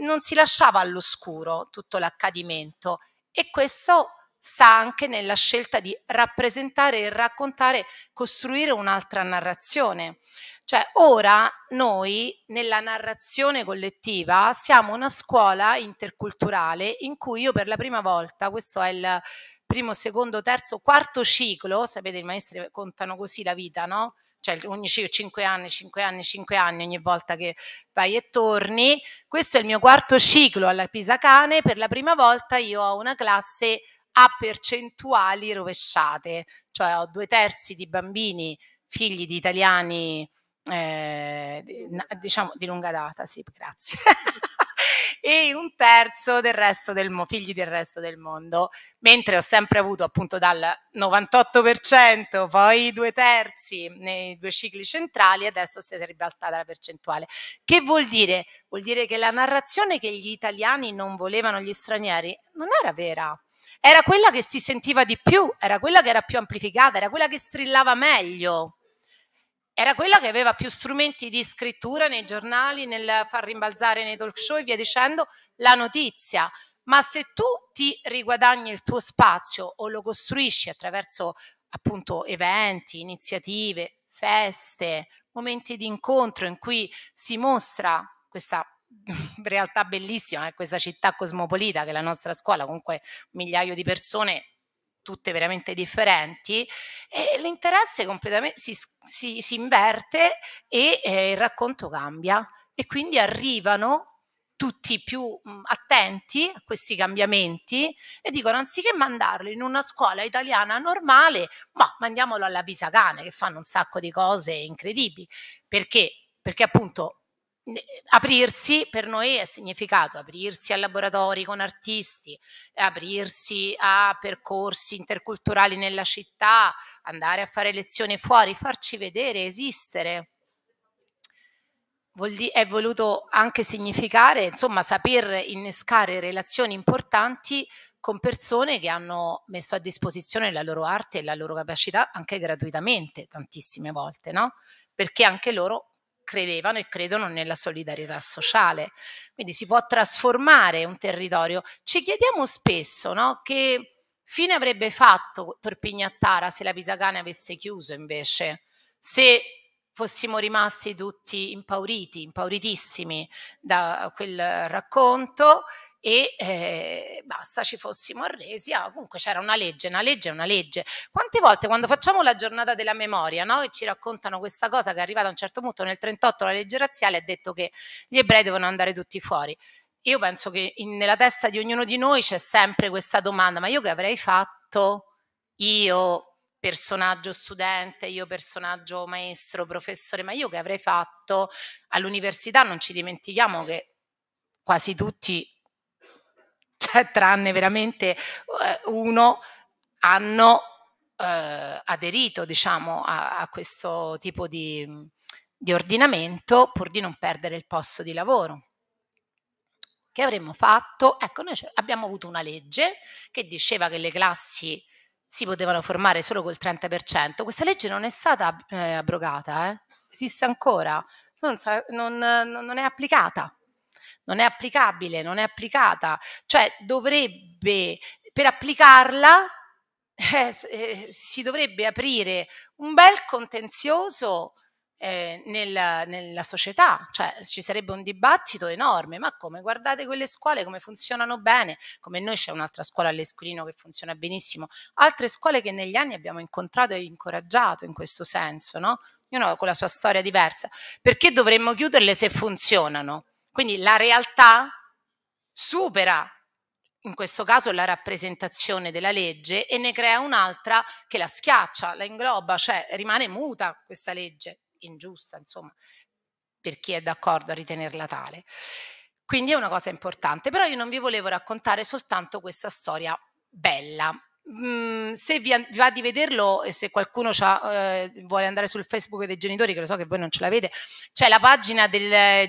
Speaker 3: non si lasciava all'oscuro tutto l'accadimento e questo sta anche nella scelta di rappresentare e raccontare, costruire un'altra narrazione. Cioè, ora noi nella narrazione collettiva siamo una scuola interculturale in cui io per la prima volta, questo è il primo, secondo, terzo, quarto ciclo, sapete i maestri contano così la vita, no? Cioè ogni ciclo 5 anni, 5 anni, 5 anni ogni volta che vai e torni. Questo è il mio quarto ciclo alla Pisacane, per la prima volta io ho una classe a percentuali rovesciate, cioè ho due terzi di bambini figli di italiani eh, diciamo di lunga data, sì, grazie. e un terzo del resto del mo- figli del resto del mondo, mentre ho sempre avuto appunto dal 98% poi due terzi nei due cicli centrali, adesso si è ribaltata la percentuale. Che vuol dire? Vuol dire che la narrazione che gli italiani non volevano gli stranieri non era vera era quella che si sentiva di più, era quella che era più amplificata, era quella che strillava meglio era quella che aveva più strumenti di scrittura nei giornali, nel far rimbalzare nei talk show e via dicendo la notizia. Ma se tu ti riguadagni il tuo spazio o lo costruisci attraverso appunto eventi, iniziative, feste, momenti di incontro in cui si mostra questa realtà bellissima, è eh, questa città cosmopolita che è la nostra scuola, comunque migliaio di persone tutte veramente differenti e l'interesse completamente si, si, si inverte e eh, il racconto cambia e quindi arrivano tutti più mm, attenti a questi cambiamenti e dicono anziché mandarlo in una scuola italiana normale, ma mandiamolo alla Pisacane che fanno un sacco di cose incredibili. Perché? Perché appunto aprirsi per noi ha significato aprirsi a laboratori con artisti, aprirsi a percorsi interculturali nella città, andare a fare lezioni fuori, farci vedere, esistere. È voluto anche significare, insomma, saper innescare relazioni importanti con persone che hanno messo a disposizione la loro arte e la loro capacità anche gratuitamente tantissime volte, no? Perché anche loro credevano e credono nella solidarietà sociale. Quindi si può trasformare un territorio. Ci chiediamo spesso no, che fine avrebbe fatto Torpignattara se la Pisacane avesse chiuso invece, se fossimo rimasti tutti impauriti, impauritissimi da quel racconto e eh, basta ci fossimo arresi, ah, comunque c'era una legge, una legge è una legge. Quante volte quando facciamo la giornata della memoria no? e ci raccontano questa cosa che è arrivata a un certo punto nel 38 la legge razziale ha detto che gli ebrei devono andare tutti fuori. Io penso che in, nella testa di ognuno di noi c'è sempre questa domanda, ma io che avrei fatto io personaggio studente, io personaggio maestro, professore, ma io che avrei fatto all'università, non ci dimentichiamo che quasi tutti cioè, tranne veramente eh, uno, hanno eh, aderito diciamo, a, a, questo tipo di, di ordinamento pur di non perdere il posto di lavoro che avremmo fatto? Ecco, noi abbiamo avuto una legge che diceva che le classi si potevano formare solo col 30%. Questa legge non è stata eh, abrogata, eh? esiste ancora, non, non, non è applicata non è applicabile, non è applicata, cioè dovrebbe, per applicarla eh, eh, si dovrebbe aprire un bel contenzioso eh, nella, nella, società, cioè ci sarebbe un dibattito enorme, ma come guardate quelle scuole come funzionano bene, come noi c'è un'altra scuola all'Esquilino che funziona benissimo, altre scuole che negli anni abbiamo incontrato e incoraggiato in questo senso, no? Io Ognuno con la sua storia diversa, perché dovremmo chiuderle se funzionano? Quindi la realtà supera in questo caso la rappresentazione della legge e ne crea un'altra che la schiaccia, la ingloba, cioè rimane muta questa legge, ingiusta insomma, per chi è d'accordo a ritenerla tale. Quindi è una cosa importante, però io non vi volevo raccontare soltanto questa storia bella, Mhmm, se vi, vi, va di vederlo e se qualcuno eh, vuole andare sul Facebook dei genitori, che lo so che voi non ce l'avete, c'è la pagina del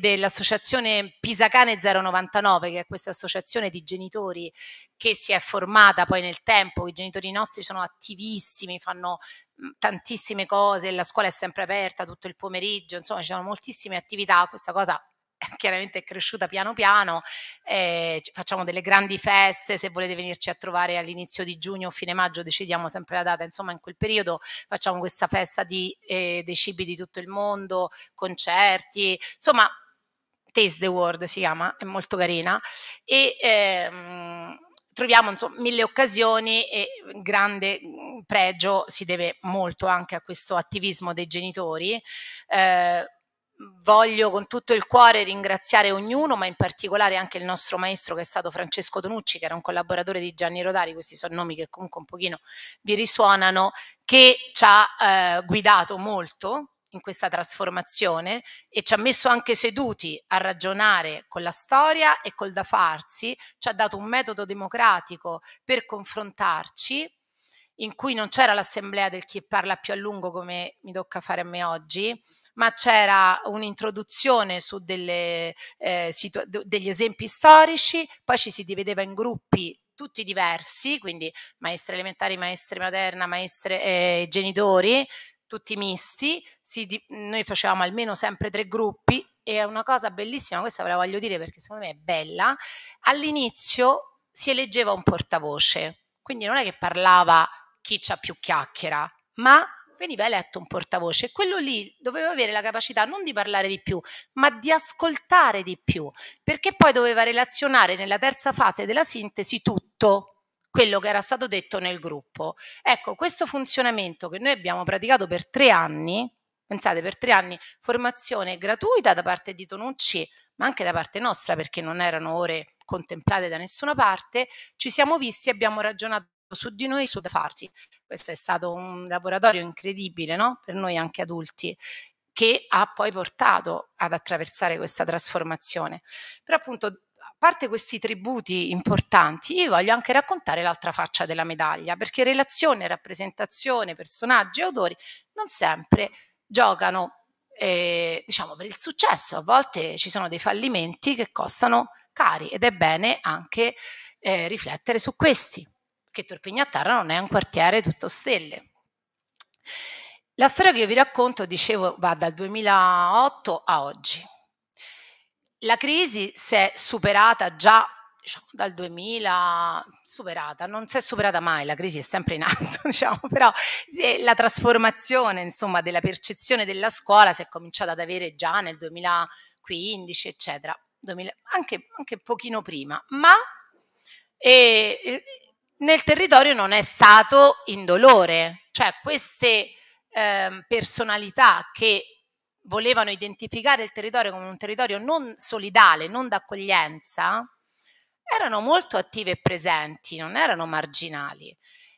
Speaker 3: dell'associazione Pisacane 099, che è questa associazione di genitori che si è formata poi nel tempo, i genitori nostri sono attivissimi, fanno mhmm, tantissime cose, la scuola è sempre aperta tutto il pomeriggio, insomma ci sono moltissime attività, questa cosa chiaramente è cresciuta piano piano, eh, facciamo delle grandi feste, se volete venirci a trovare all'inizio di giugno o fine maggio decidiamo sempre la data, insomma in quel periodo facciamo questa festa di, eh, dei cibi di tutto il mondo, concerti, insomma Taste the World si chiama, è molto carina e ehm, troviamo insomma, mille occasioni e grande mm, pregio si deve molto anche a questo attivismo dei genitori. Eh, voglio con tutto il cuore ringraziare ognuno, ma in particolare anche il nostro maestro che è stato Francesco Donucci, che era un collaboratore di Gianni Rodari, questi sono nomi che comunque un pochino vi risuonano, che ci ha eh, guidato molto in questa trasformazione e ci ha messo anche seduti a ragionare con la storia e col da farsi, ci ha dato un metodo democratico per confrontarci, in cui non c'era l'assemblea del chi parla più a lungo come mi tocca fare a me oggi, ma c'era un'introduzione su delle, eh, degli esempi storici, poi ci si divideva in gruppi tutti diversi, quindi maestre elementari, maestre materna, maestre eh, genitori, tutti misti, si, noi facevamo almeno sempre tre gruppi e è una cosa bellissima, questa ve la voglio dire perché secondo me è bella, all'inizio si eleggeva un portavoce, quindi non è che parlava chi c'ha più chiacchiera, ma veniva eletto un portavoce e quello lì doveva avere la capacità non di parlare di più, ma di ascoltare di più, perché poi doveva relazionare nella terza fase della sintesi tutto quello che era stato detto nel gruppo. Ecco, questo funzionamento che noi abbiamo praticato per tre anni, pensate per tre anni, formazione gratuita da parte di Tonucci, ma anche da parte nostra perché non erano ore contemplate da nessuna parte, ci siamo visti e abbiamo ragionato su di noi, su da farsi. Questo è stato un laboratorio incredibile no? per noi anche adulti che ha poi portato ad attraversare questa trasformazione. Però appunto, a parte questi tributi importanti, io voglio anche raccontare l'altra faccia della medaglia, perché relazione, rappresentazione, personaggi autori non sempre giocano eh, diciamo, per il successo, a volte ci sono dei fallimenti che costano cari ed è bene anche eh, riflettere su questi che Torpignattara non è un quartiere tutto stelle. La storia che io vi racconto, dicevo, va dal 2008 a oggi. La crisi si è superata già diciamo, dal 2000, superata, non si è superata mai, la crisi è sempre in atto, diciamo, però la trasformazione insomma, della percezione della scuola si è cominciata ad avere già nel 2015, eccetera, 2000, anche, anche pochino prima, ma e, eh, nel territorio non è stato indolore, cioè queste eh, personalità che volevano identificare il territorio come un territorio non solidale, non d'accoglienza, erano molto attive e presenti, non erano marginali.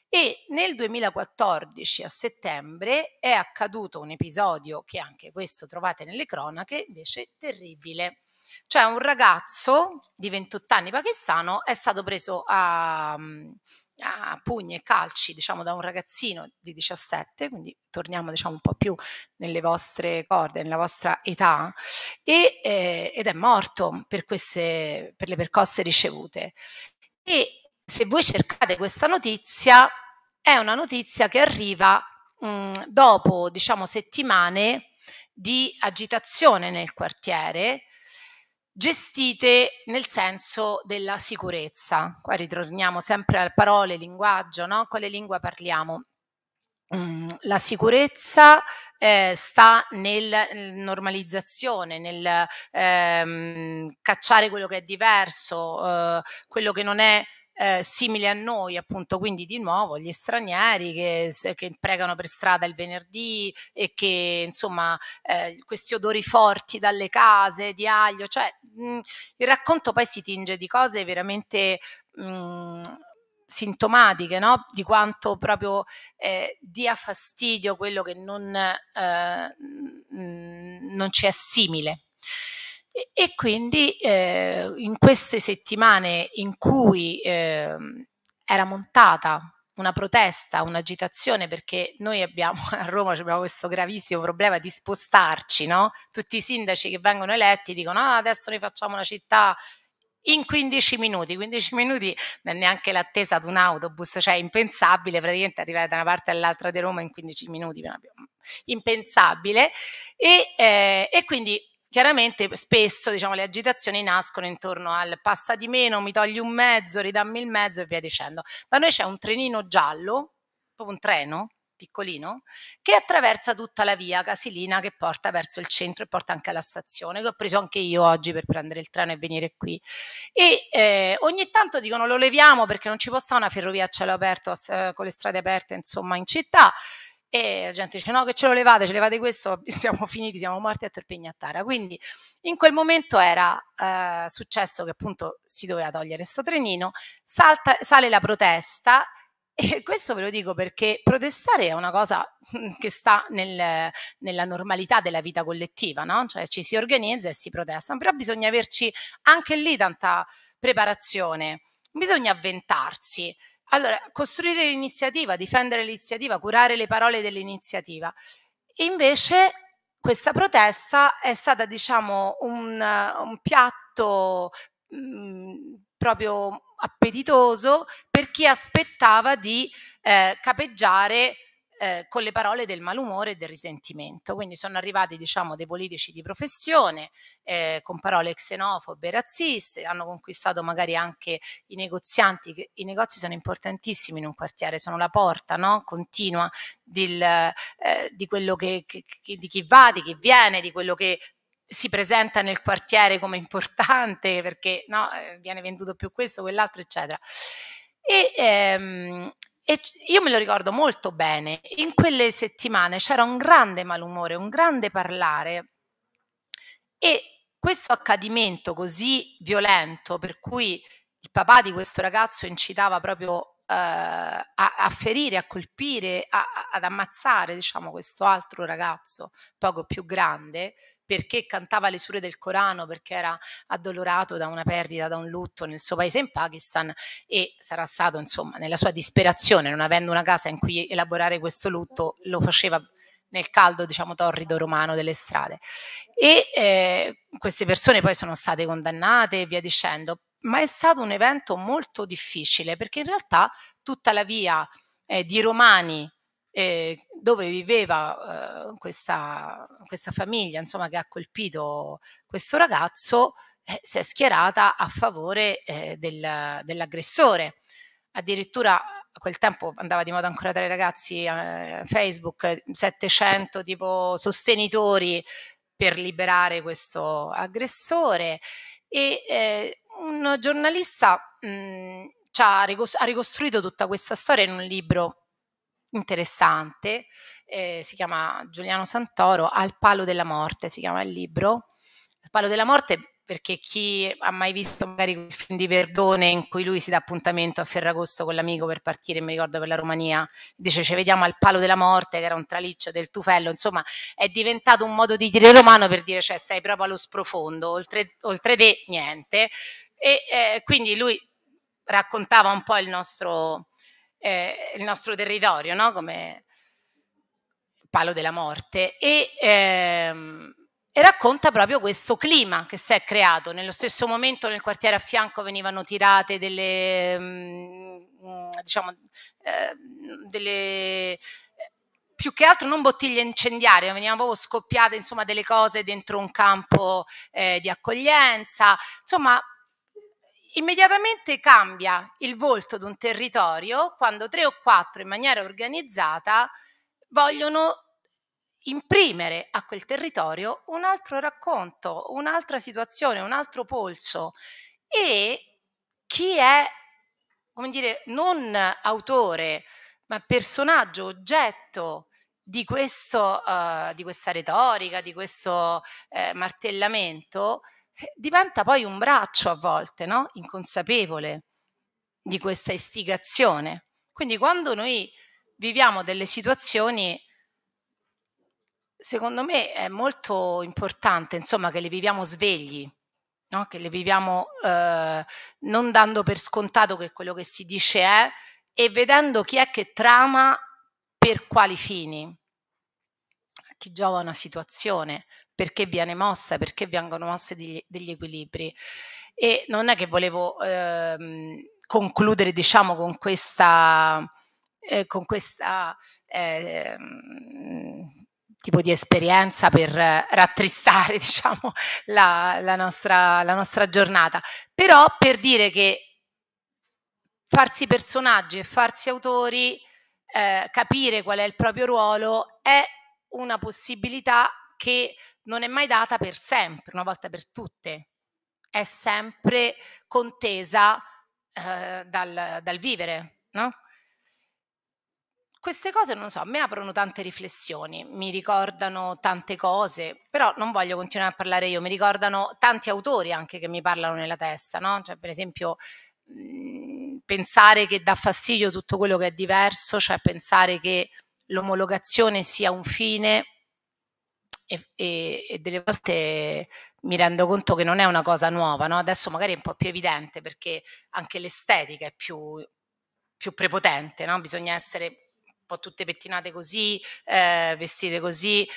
Speaker 3: E nel 2014 a settembre è accaduto un episodio che anche questo trovate nelle cronache, invece terribile. Cioè un ragazzo di 28 anni pakistano è stato preso a, mm, a pugni e calci, diciamo, da un ragazzino di 17, quindi torniamo, diciamo, un po' più nelle vostre corde, nella vostra età, e, eh, ed è morto per, queste, per le percosse ricevute. E se voi cercate questa notizia, è una notizia che arriva mh, mm, dopo, diciamo, settimane di agitazione nel quartiere, gestite nel senso della sicurezza. Qua ritorniamo sempre alle parole, linguaggio, no? Quale lingua parliamo? Mm, la sicurezza eh, sta nella normalizzazione, nel ehm, cacciare quello che è diverso, eh, quello che non è eh, simili a noi, appunto, quindi di nuovo gli stranieri che, che pregano per strada il venerdì e che insomma eh, questi odori forti dalle case di aglio, cioè mh, mm, il racconto poi si tinge di cose veramente mh, mm, sintomatiche, no? di quanto proprio eh, dia fastidio quello che non, mh, eh, non ci è simile. E, quindi eh, in queste settimane in cui eh, era montata una protesta, un'agitazione, perché noi abbiamo a Roma abbiamo questo gravissimo problema di spostarci, no? Tutti i sindaci che vengono eletti dicono ah, adesso noi facciamo una città in 15 minuti, 15 minuti non è neanche l'attesa ad un autobus, cioè è impensabile praticamente arrivare da una parte all'altra di Roma in 15 minuti, impensabile e, eh, e quindi Chiaramente spesso diciamo, le agitazioni nascono intorno al passa di meno, mi togli un mezzo, ridammi il mezzo e via dicendo. Da noi c'è un trenino giallo, proprio un treno piccolino, che attraversa tutta la via Casilina che porta verso il centro e porta anche alla stazione, che ho preso anche io oggi per prendere il treno e venire qui. E eh, ogni tanto dicono lo leviamo perché non ci può stare una ferrovia a cielo aperto, eh, con le strade aperte, insomma, in città e la gente dice no che ce lo levate, ce levate questo, siamo finiti, siamo morti a Torpignattara. Quindi in quel momento era eh, successo che appunto si doveva togliere questo trenino, salta, sale la protesta e questo ve lo dico perché protestare è una cosa che sta nel, nella normalità della vita collettiva, no? cioè ci si organizza e si protesta, però bisogna averci anche lì tanta preparazione, bisogna avventarsi. Allora, costruire l'iniziativa, difendere l'iniziativa, curare le parole dell'iniziativa. Invece questa protesta è stata, diciamo, un, un piatto mh, mm, proprio appetitoso per chi aspettava di eh, capeggiare eh, con le parole del malumore e del risentimento. Quindi sono arrivati diciamo, dei politici di professione eh, con parole xenofobe e razziste, hanno conquistato magari anche i negozianti, i negozi sono importantissimi in un quartiere, sono la porta no? continua del, eh, di quello che, che, di chi va, di chi viene, di quello che si presenta nel quartiere come importante perché no, eh, viene venduto più questo, quell'altro, eccetera. E, ehm, e io me lo ricordo molto bene, in quelle settimane c'era un grande malumore, un grande parlare e questo accadimento così violento per cui il papà di questo ragazzo incitava proprio eh, a, a, ferire, a colpire, a, a, ad ammazzare diciamo, questo altro ragazzo poco più grande, perché cantava le sure del Corano, perché era addolorato da una perdita, da un lutto nel suo paese in Pakistan e sarà stato insomma nella sua disperazione, non avendo una casa in cui elaborare questo lutto, lo faceva nel caldo, diciamo, torrido romano delle strade. E eh, queste persone poi sono state condannate e via dicendo, ma è stato un evento molto difficile perché in realtà tutta la via eh, di romani eh, dove viveva eh, questa, questa, famiglia insomma, che ha colpito questo ragazzo, eh, si è schierata a favore eh, del, dell'aggressore. Addirittura a quel tempo andava di moda ancora tra i ragazzi eh, Facebook, 700 tipo sostenitori per liberare questo aggressore e eh, un giornalista mh, mhmm, ha ricostruito tutta questa storia in un libro interessante, eh, si chiama Giuliano Santoro, Al palo della morte, si chiama il libro. Al palo della morte perché chi ha mai visto magari il film di Verdone in cui lui si dà appuntamento a Ferragosto con l'amico per partire, mi ricordo, per la Romania, dice ci vediamo al palo della morte, che era un traliccio del tufello, insomma è diventato un modo di dire romano per dire cioè stai proprio allo sprofondo, oltre, oltre te niente. E eh, quindi lui raccontava un po' il nostro, eh, il nostro territorio, no? come palo della morte, e, ehm, e racconta proprio questo clima che si è creato. Nello stesso momento nel quartiere a fianco venivano tirate delle, mh, mm, mm, diciamo, eh, delle più che altro non bottiglie incendiarie, venivano proprio scoppiate insomma delle cose dentro un campo eh, di accoglienza, insomma immediatamente cambia il volto di un territorio quando tre o quattro in maniera organizzata vogliono imprimere a quel territorio un altro racconto, un'altra situazione, un altro polso e chi è, come dire, non autore, ma personaggio, oggetto di, questo, uh, di questa retorica, di questo uh, martellamento, eh, diventa poi un braccio a volte, no? inconsapevole di questa istigazione. Quindi quando noi viviamo delle situazioni, secondo me è molto importante, insomma, che le viviamo svegli, no? che le viviamo eh, non dando per scontato che quello che si dice è e vedendo chi è che trama per quali fini, a chi giova una situazione, perché viene mossa, perché vengono mosse degli, degli, equilibri. E non è che volevo ehm, concludere, diciamo, con questa, eh, con questa eh, tipo di esperienza per rattristare, diciamo, la, la, nostra, la nostra giornata, però per dire che farsi personaggi e farsi autori, eh, capire qual è il proprio ruolo, è una possibilità che non è mai data per sempre, una volta per tutte, è sempre contesa eh, dal, dal, vivere, no? Queste cose, non so, a me aprono tante riflessioni, mi ricordano tante cose, però non voglio continuare a parlare io, mi ricordano tanti autori anche che mi parlano nella testa, no? Cioè, per esempio, mm, pensare che dà fastidio tutto quello che è diverso, cioè pensare che l'omologazione sia un fine e, e, e, delle volte mi rendo conto che non è una cosa nuova, no? adesso magari è un po' più evidente perché anche l'estetica è più, più prepotente, no? bisogna essere un po' tutte pettinate così, eh, vestite così,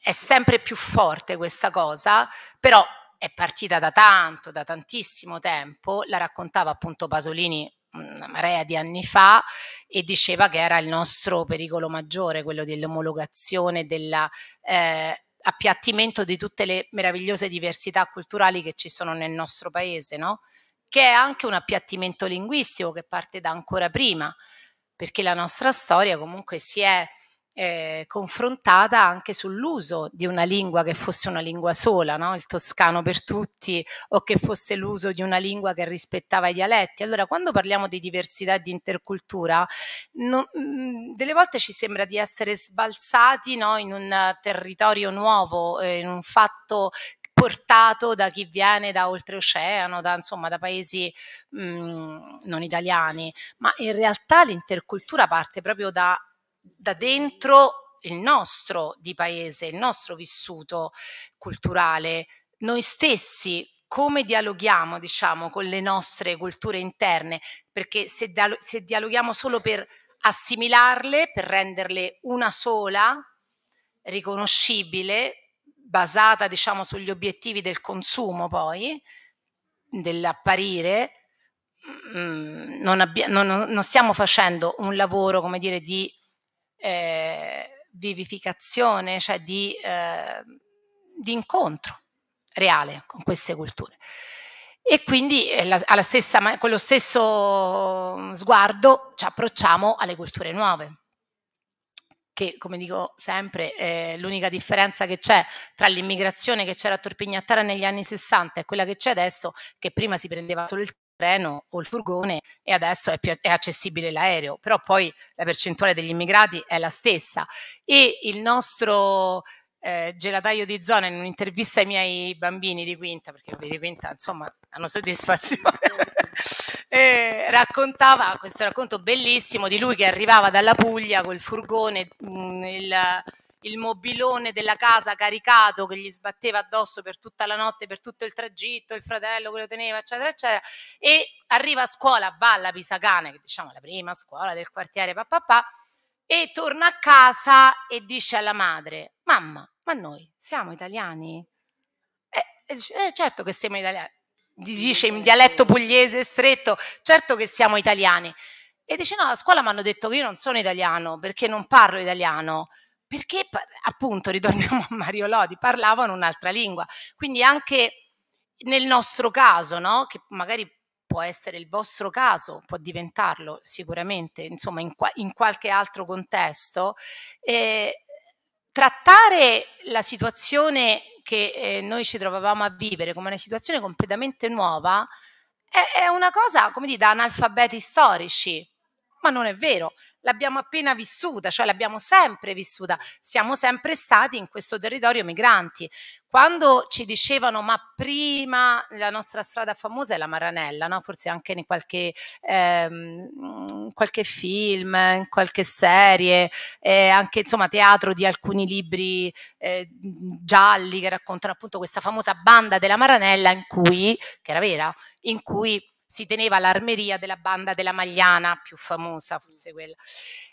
Speaker 3: è sempre più forte questa cosa, però è partita da tanto, da tantissimo tempo, la raccontava appunto Pasolini una marea di anni fa e diceva che era il nostro pericolo maggiore, quello dell'omologazione, dell'appiattimento eh, di tutte le meravigliose diversità culturali che ci sono nel nostro paese, no? che è anche un appiattimento linguistico che parte da ancora prima, perché la nostra storia comunque si è eh, confrontata anche sull'uso di una lingua che fosse una lingua sola, no? il toscano per tutti, o che fosse l'uso di una lingua che rispettava i dialetti. Allora, quando parliamo di diversità e di intercultura, non, mh, mm, delle volte ci sembra di essere sbalzati no? in un territorio nuovo, eh, in un fatto portato da chi viene da oltreoceano, da, insomma, da paesi mh, mm, non italiani, ma in realtà l'intercultura parte proprio da da dentro il nostro di paese, il nostro vissuto culturale, noi stessi come dialoghiamo, diciamo, con le nostre culture interne, perché se, se dialoghiamo solo per assimilarle, per renderle una sola, riconoscibile, basata, diciamo, sugli obiettivi del consumo poi, dell'apparire, mm, non, non, non, stiamo facendo un lavoro, come dire, di eh, vivificazione, cioè di, eh, di, incontro reale con queste culture. E quindi eh, la, stessa, con lo stesso sguardo ci approcciamo alle culture nuove che come dico sempre eh, l'unica differenza che c'è tra l'immigrazione che c'era a Torpignattara negli anni 60 e quella che c'è adesso, che prima si prendeva solo il treno o il furgone e adesso è, più, è accessibile l'aereo, però poi la percentuale degli immigrati è la stessa e il nostro eh, gelataio di zona in un'intervista ai miei bambini di Quinta, perché di Quinta insomma hanno soddisfazione, e eh, raccontava questo racconto bellissimo di lui che arrivava dalla Puglia col furgone, mh, mm, il il mobilone della casa caricato che gli sbatteva addosso per tutta la notte, per tutto il tragitto, il fratello che lo teneva, eccetera, eccetera. E arriva a scuola, va alla Pisacane, che diciamo la prima scuola del quartiere, papà, papà, e torna a casa e dice alla madre, mamma, ma noi siamo italiani? Eh, eh certo che siamo italiani. dice in dialetto pugliese stretto, certo che siamo italiani. E dice no, a scuola mi hanno detto che io non sono italiano perché non parlo italiano perché appunto, ritorniamo a Mario Lodi, parlavano un'altra lingua. Quindi anche nel nostro caso, no? che magari può essere il vostro caso, può diventarlo sicuramente, insomma in, qua in qualche altro contesto, eh, trattare la situazione che eh, noi ci trovavamo a vivere come una situazione completamente nuova è, è una cosa, come dire, da analfabeti storici, ma non è vero, l'abbiamo appena vissuta, cioè l'abbiamo sempre vissuta, siamo sempre stati in questo territorio migranti. Quando ci dicevano ma prima la nostra strada famosa è la Maranella, no? forse anche in qualche, ehm, qualche film, in qualche serie, eh, anche insomma teatro di alcuni libri eh, gialli che raccontano appunto questa famosa banda della Maranella in cui, che era vera, in cui si teneva l'armeria della banda della Magliana, più famosa forse quella.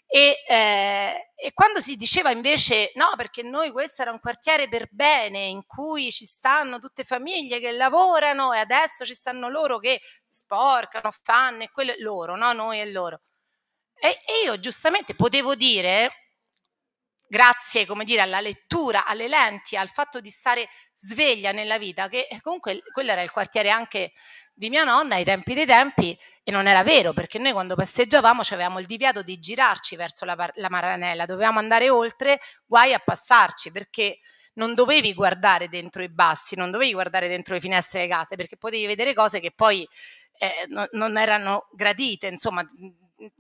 Speaker 3: E, eh, e, quando si diceva invece no, perché noi questo era un quartiere per bene in cui ci stanno tutte famiglie che lavorano e adesso ci stanno loro che sporcano, fanno e quello, loro, no, noi e loro. E, e io giustamente potevo dire, grazie come dire alla lettura, alle lenti, al fatto di stare sveglia nella vita, che comunque quello era il quartiere anche di mia nonna ai tempi dei tempi e non era vero perché noi quando passeggiavamo avevamo il divieto di girarci verso la, la Maranella, dovevamo andare oltre, guai a passarci perché non dovevi guardare dentro i bassi, non dovevi guardare dentro le finestre delle case perché potevi vedere cose che poi eh, no, non erano gradite, insomma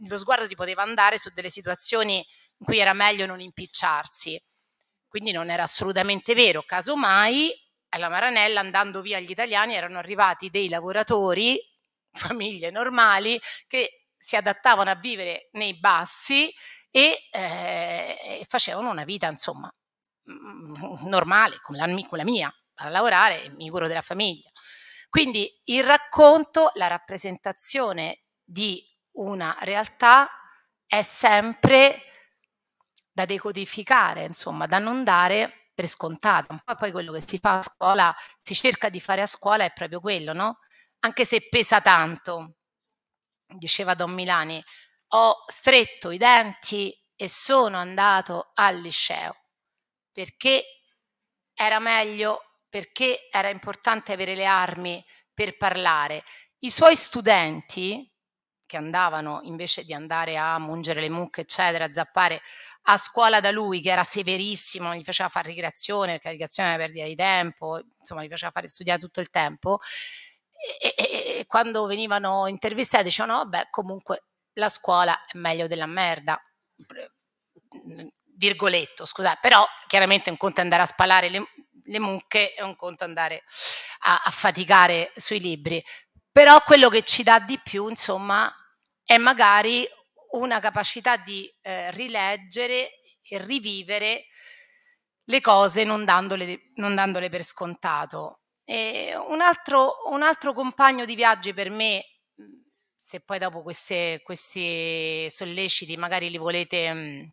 Speaker 3: lo sguardo ti poteva andare su delle situazioni in cui era meglio non impicciarsi. Quindi non era assolutamente vero, casomai alla Maranella andando via gli italiani erano arrivati dei lavoratori, famiglie normali, che si adattavano a vivere nei bassi e eh, facevano una vita, insomma, mm, normale, come la, come la mia, a lavorare mi curo della famiglia. Quindi il racconto, la rappresentazione di una realtà è sempre da decodificare, insomma, da non dare per scontata. Un po' poi quello che si fa a scuola, si cerca di fare a scuola è proprio quello, no? Anche se pesa tanto, diceva Don Milani, ho stretto i denti e sono andato al liceo perché era meglio, perché era importante avere le armi per parlare. I suoi studenti, che andavano invece di andare a mungere le mucche, eccetera, a zappare, a scuola da lui che era severissimo, gli faceva fare ricreazione, perché la ricreazione era perdita di tempo, insomma gli faceva fare studiare tutto il tempo. E, e, e quando venivano intervistati dicevano, vabbè, oh, comunque la scuola è meglio della merda, virgoletto, scusate, però chiaramente un conto è andare a spalare le, le mucche e un conto andare a, a faticare sui libri. Però quello che ci dà di più, insomma, è magari una capacità di eh, rileggere e rivivere le cose non dandole, non dandole per scontato. Un altro, un, altro, compagno di viaggi per me, mm, se poi dopo queste, questi solleciti magari li volete mm,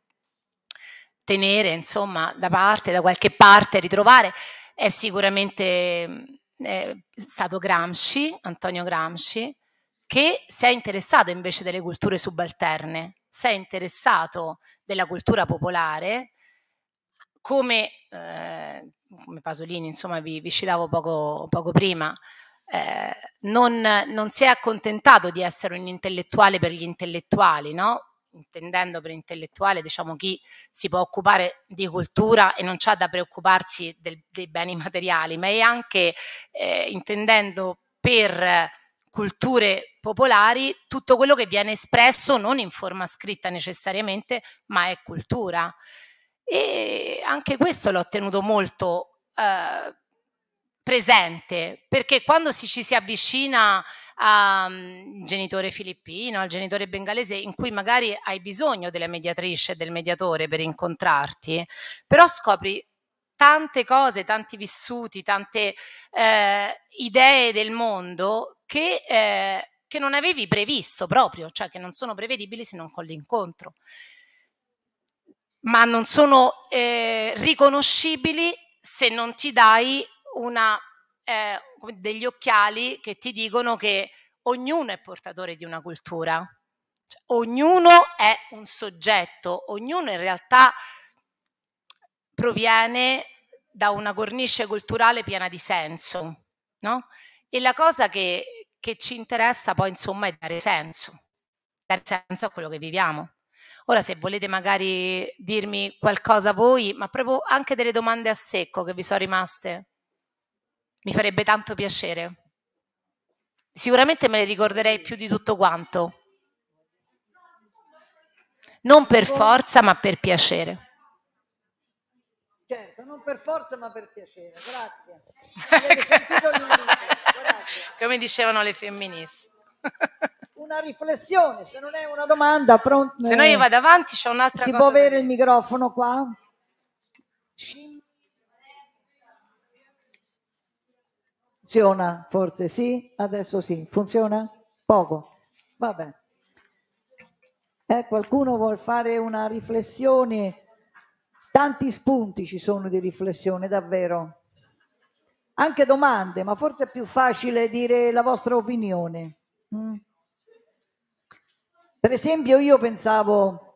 Speaker 3: tenere, insomma, da parte, da qualche parte, ritrovare, è sicuramente mm, è stato Gramsci, Antonio Gramsci, che si è interessato invece delle culture subalterne, si è interessato della cultura popolare, come, eh, come Pasolini, insomma, vi, vi citavo poco, poco prima, eh, non, non, si è accontentato di essere un intellettuale per gli intellettuali, no? intendendo per intellettuale diciamo chi si può occupare di cultura e non c'ha da preoccuparsi del, dei beni materiali, ma è anche eh, intendendo per culture popolari tutto quello che viene espresso non in forma scritta necessariamente, ma è cultura. E anche questo l'ho tenuto molto eh, presente, perché quando si, ci si avvicina al mm, genitore filippino, al genitore bengalese, in cui magari hai bisogno della mediatrice, del mediatore per incontrarti, però scopri tante cose, tanti vissuti, tante eh, idee del mondo che, eh, che non avevi previsto proprio, cioè che non sono prevedibili se non con l'incontro, ma non sono eh, riconoscibili se non ti dai una, eh, degli occhiali che ti dicono che ognuno è portatore di una cultura, cioè, ognuno è un soggetto, ognuno in realtà proviene da una cornice culturale piena di senso, no? E la cosa che, che ci interessa poi, insomma, è dare senso, dare senso a quello che viviamo. Ora, se volete magari dirmi qualcosa voi, ma proprio anche delle domande a secco che vi sono rimaste, mi farebbe tanto piacere. Sicuramente me le ricorderei più di tutto quanto. Non per ecco. forza, ma per piacere. Certo,
Speaker 1: non per forza ma per piacere, grazie.
Speaker 3: Come dicevano le femministe.
Speaker 1: una riflessione, se non è una domanda, pronto. Se no io eh, vado
Speaker 3: avanti c'è un'altra si cosa. Si può avere
Speaker 1: il microfono qua? Funziona, forse sì, adesso sì. Funziona? Poco. Vabbè. Eh, qualcuno vuol fare una riflessione Tanti spunti ci sono di riflessione, davvero. Anche domande, ma forse è più facile dire la vostra opinione. Mm. Per esempio, io pensavo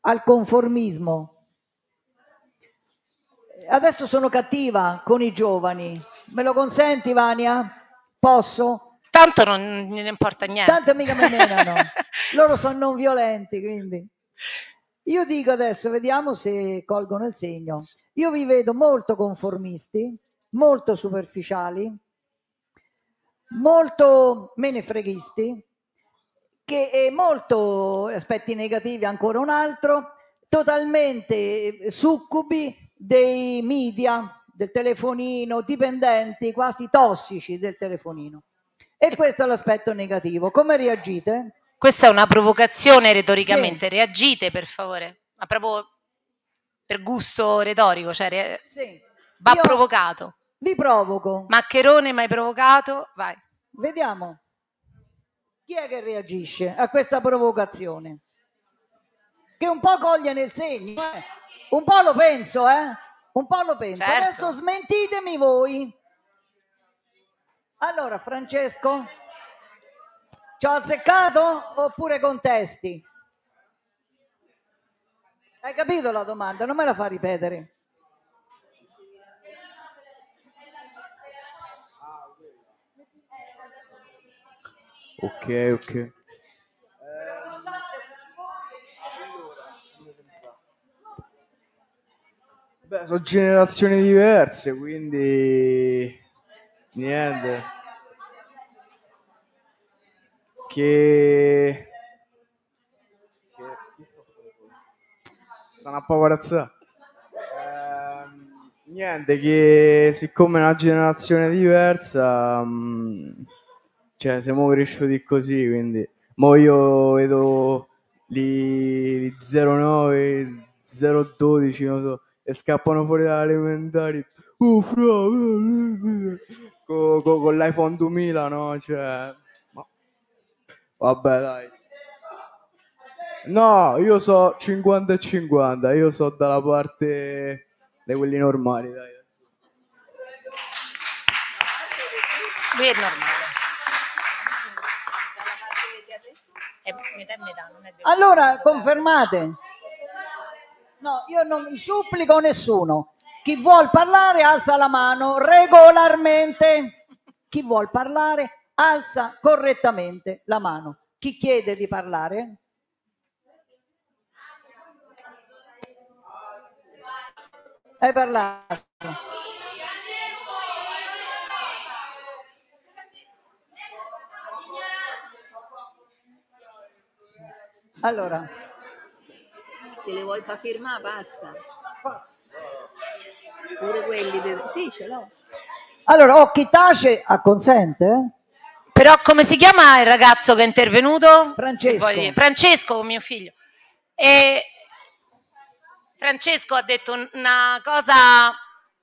Speaker 1: al conformismo. Adesso sono cattiva con i giovani. Me lo consenti, Vania? Posso?
Speaker 3: Tanto non ne importa niente. Tanto mica me menano.
Speaker 1: Loro sono non violenti, quindi. Io dico adesso, vediamo se colgono il segno. Io vi vedo molto conformisti, molto superficiali, molto menefreghisti, che è molto aspetti negativi, ancora un altro, totalmente eh, succubi dei media, del telefonino, dipendenti quasi tossici del telefonino. E questo è l'aspetto negativo. Come reagite?
Speaker 3: Questa è una provocazione retoricamente, sì. reagite per favore, ma proprio per gusto retorico, cioè re... sì. va Io provocato.
Speaker 1: Vi provoco.
Speaker 3: Maccherone mai provocato?
Speaker 1: Vai. Vediamo. Chi è che reagisce a questa provocazione? Che un po' coglie nel segno, eh? un po' lo penso, eh? Un po' lo penso. Certo. Adesso smentitemi voi. Allora, Francesco. Ci ho azzeccato oppure contesti? Hai capito la domanda? Non me la fa ripetere. Ok, ok. Beh, sono generazioni
Speaker 4: diverse, quindi niente che... che... Sono a paparazzo.
Speaker 2: Eh, niente,
Speaker 4: che siccome è una generazione diversa, mh, mm,
Speaker 2: cioè siamo cresciuti così, quindi... Mo io vedo lì 09, 012, non so, e scappano fuori dalle
Speaker 4: elementari. Uh, fra, uh, eh, uh, eh, uh, eh, con, con, con l'iPhone 2000, no? Cioè... Vabbè, dai. No, io so 50 e 50, io so dalla parte di quelli normali,
Speaker 3: dai. Lui è normale. È metà e metà, non è
Speaker 1: vero. Allora, confermate. No, io non supplico nessuno. Chi vuol parlare alza la mano regolarmente. Chi vuol parlare alza correttamente la mano. Chi chiede di parlare? Hai parlato. Allora,
Speaker 2: se le vuoi far firmare, basta.
Speaker 3: Pure quelli. De... Sì, ce l'ho. Allora, o chi tace acconsente? Eh? Però come si chiama il ragazzo che è intervenuto? Francesco. Poi, Francesco, mio figlio. E Francesco ha detto una cosa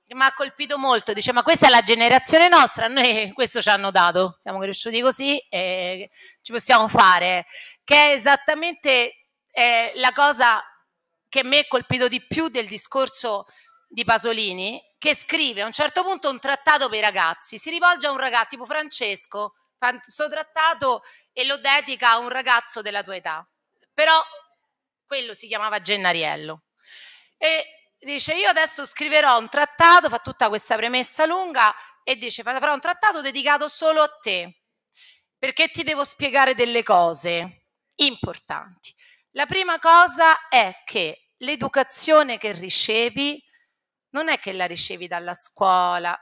Speaker 3: che mi ha colpito molto, dice ma questa è la generazione nostra, noi questo ci hanno dato, siamo cresciuti così e ci possiamo fare, che è esattamente eh, la cosa che mi ha colpito di più del discorso di Pasolini, che scrive a un certo punto un trattato per i ragazzi, si rivolge a un ragazzo tipo Francesco sottrattato e lo dedica a un ragazzo della tua età. Però quello si chiamava Gennariello. E dice, io adesso scriverò un trattato, fa tutta questa premessa lunga e dice, farò un trattato dedicato solo a te, perché ti devo spiegare delle cose importanti. La prima cosa è che l'educazione che ricevi non è che la ricevi dalla scuola,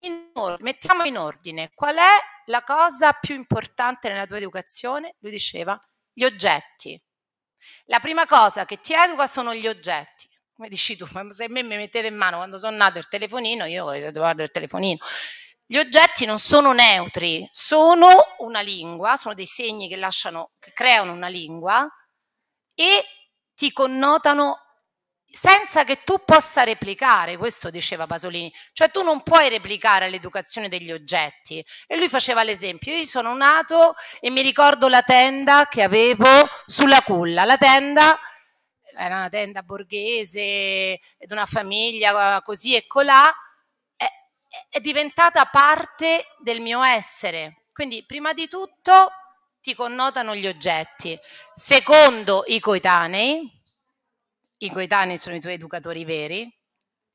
Speaker 3: in or- mettiamo in ordine qual è la cosa più importante nella tua educazione? Lui diceva gli oggetti. La prima cosa che ti educa sono gli oggetti. Come dici tu, se a me mi mettete in mano quando sono nato il telefonino, io guardo il telefonino. Gli oggetti non sono neutri, sono una lingua, sono dei segni che, lasciano, che creano una lingua e ti connotano senza che tu possa replicare, questo diceva Pasolini, cioè tu non puoi replicare l'educazione degli oggetti. E lui faceva l'esempio, io sono nato e mi ricordo la tenda che avevo sulla culla, la tenda era una tenda borghese, di una famiglia eh, così e colà, è, è diventata parte del mio essere. Quindi prima di tutto ti connotano gli oggetti, secondo i coetanei, i coetanei sono i tuoi educatori veri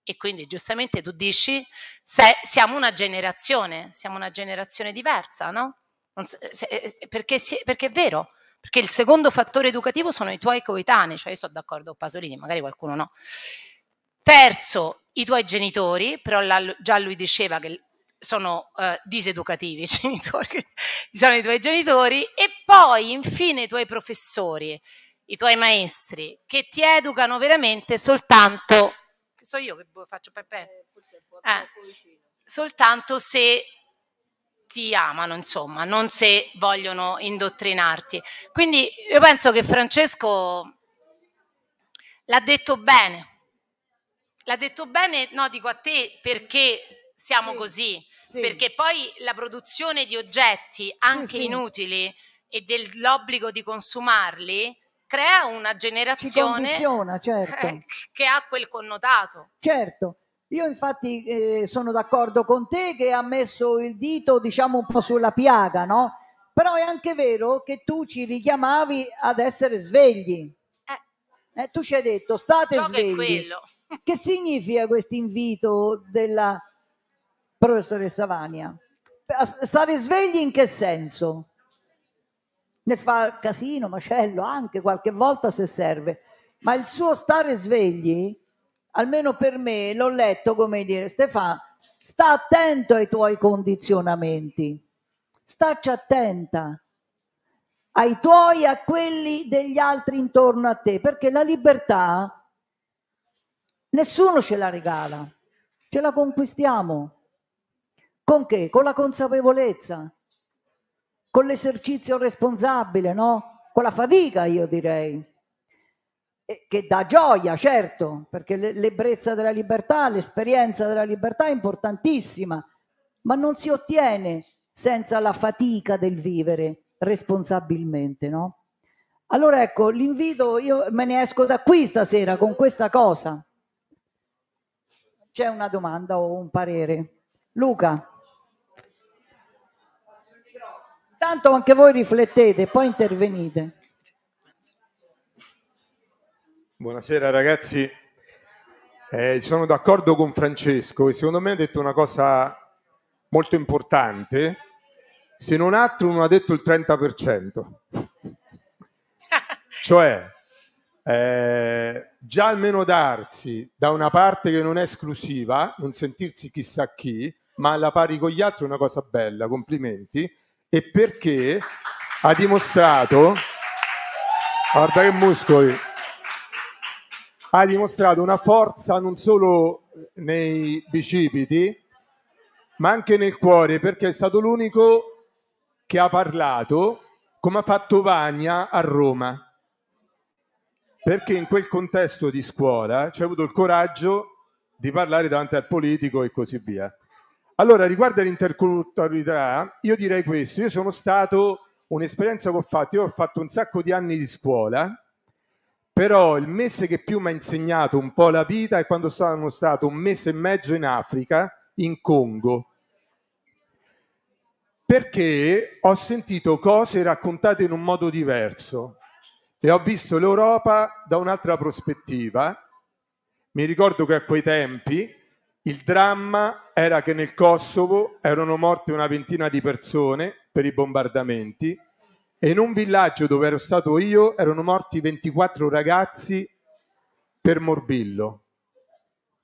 Speaker 3: e quindi giustamente tu dici se siamo una generazione, siamo una generazione diversa, no? Se, se, eh, eh, perché, perché, è vero, perché il secondo fattore educativo sono i tuoi coetanei, cioè io sono d'accordo con Pasolini, magari qualcuno no. Terzo, i tuoi genitori, però la, già lui diceva che sono uh, diseducativi i genitori, sono i tuoi genitori, e poi infine i tuoi professori i tuoi maestri che ti educano veramente soltanto, so io che boh, faccio pepe, eh, eh soltanto se ti amano, insomma, non se vogliono indottrinarti. Quindi io penso che Francesco l'ha detto bene, l'ha detto bene, no, dico a te perché siamo sì, così, sì. perché poi la produzione di oggetti anche sì, inutili e dell'obbligo di consumarli crea una generazione
Speaker 1: certo. Eh,
Speaker 3: che ha quel connotato.
Speaker 1: Certo. Io infatti eh, sono d'accordo con te che ha messo il dito diciamo un po' sulla piaga, no? Però è anche vero che tu ci richiamavi ad essere svegli. Eh. Eh, tu ci hai detto state Ciò svegli. Che, che significa questo invito della professoressa Vania? Stare svegli in che senso? ne fa casino, macello anche qualche volta se serve, ma il suo stare svegli, almeno per me, l'ho letto come dire, Stefano, sta attento ai tuoi condizionamenti, stacci attenta ai tuoi e a quelli degli altri intorno a te, perché la libertà nessuno ce la regala, ce la conquistiamo. Con che? Con la consapevolezza con l'esercizio responsabile, no? con la fatica io direi, e che dà gioia certo, perché l'ebbrezza della libertà, l'esperienza della libertà è importantissima, ma non si ottiene senza la fatica del vivere responsabilmente. No? Allora ecco, l'invito, io me ne esco da qui stasera con questa cosa. C'è una domanda o un parere? Luca. intanto anche voi riflettete, poi intervenite.
Speaker 4: Buonasera ragazzi, eh, sono d'accordo con Francesco e secondo me ha detto una cosa molto importante, se non altro non ha detto il 30%. cioè, eh, già almeno darsi da una parte che non è esclusiva, non sentirsi chissà chi, ma alla pari con gli altri è una cosa bella, complimenti e perché ha dimostrato, guarda che muscoli, ha dimostrato una forza non solo nei bicipiti, ma anche nel cuore, perché è stato l'unico che ha parlato come ha fatto Vania a Roma. Perché in quel contesto di scuola c'è avuto il coraggio di parlare davanti al politico e così via. Allora, riguardo all'interculturalità, io direi questo. Io sono stato un'esperienza che ho fatto, io ho fatto un sacco di anni di scuola, però il mese che più mi ha insegnato un po' la vita è quando sono stato un mese e mezzo in Africa, in Congo, perché ho sentito cose raccontate in un modo diverso e ho visto l'Europa da un'altra prospettiva. Mi ricordo che a quei tempi il dramma era che nel Kosovo erano morte una ventina di persone per i bombardamenti e in un villaggio dove ero stato io erano morti 24 ragazzi per morbillo.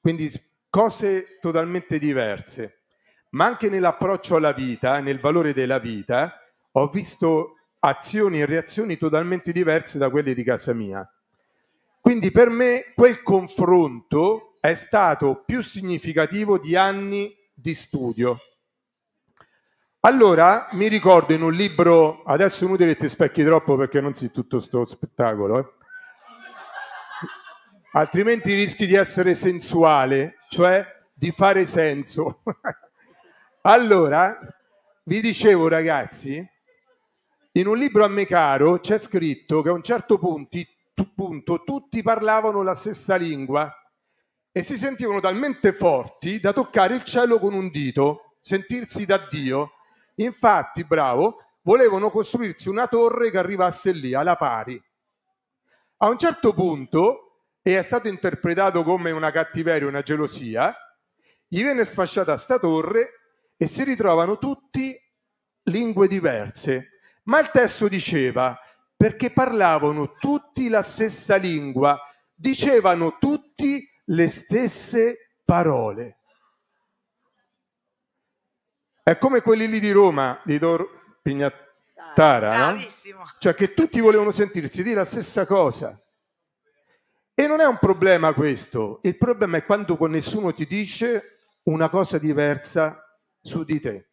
Speaker 4: Quindi cose totalmente diverse. Ma anche nell'approccio alla vita, nel valore della vita, ho visto azioni e reazioni totalmente diverse da quelle di casa mia. Quindi per me quel confronto è stato più significativo di anni di studio. Allora mi ricordo in un libro, adesso inutile che ti specchi troppo perché non si tutto sto spettacolo, eh? altrimenti rischi di essere sensuale, cioè di fare senso. allora, vi dicevo ragazzi, in un libro a me caro c'è scritto che a un certo punto, punto tutti parlavano la stessa lingua e si sentivano talmente forti da toccare il cielo con un dito, sentirsi da Dio. Infatti, bravo, volevano costruirsi una torre che arrivasse lì, alla pari. A un certo punto, e è stato interpretato come una cattiveria, una gelosia, gli viene sfasciata sta torre e si ritrovano tutti lingue diverse. Ma il testo diceva, perché parlavano tutti la stessa lingua, dicevano tutti le stesse parole. È come quelli lì di Roma, di Dor Pignattara, no? cioè che tutti volevano sentirsi dire la stessa cosa. E non è un problema questo, il problema è quando nessuno ti dice una cosa diversa su di te.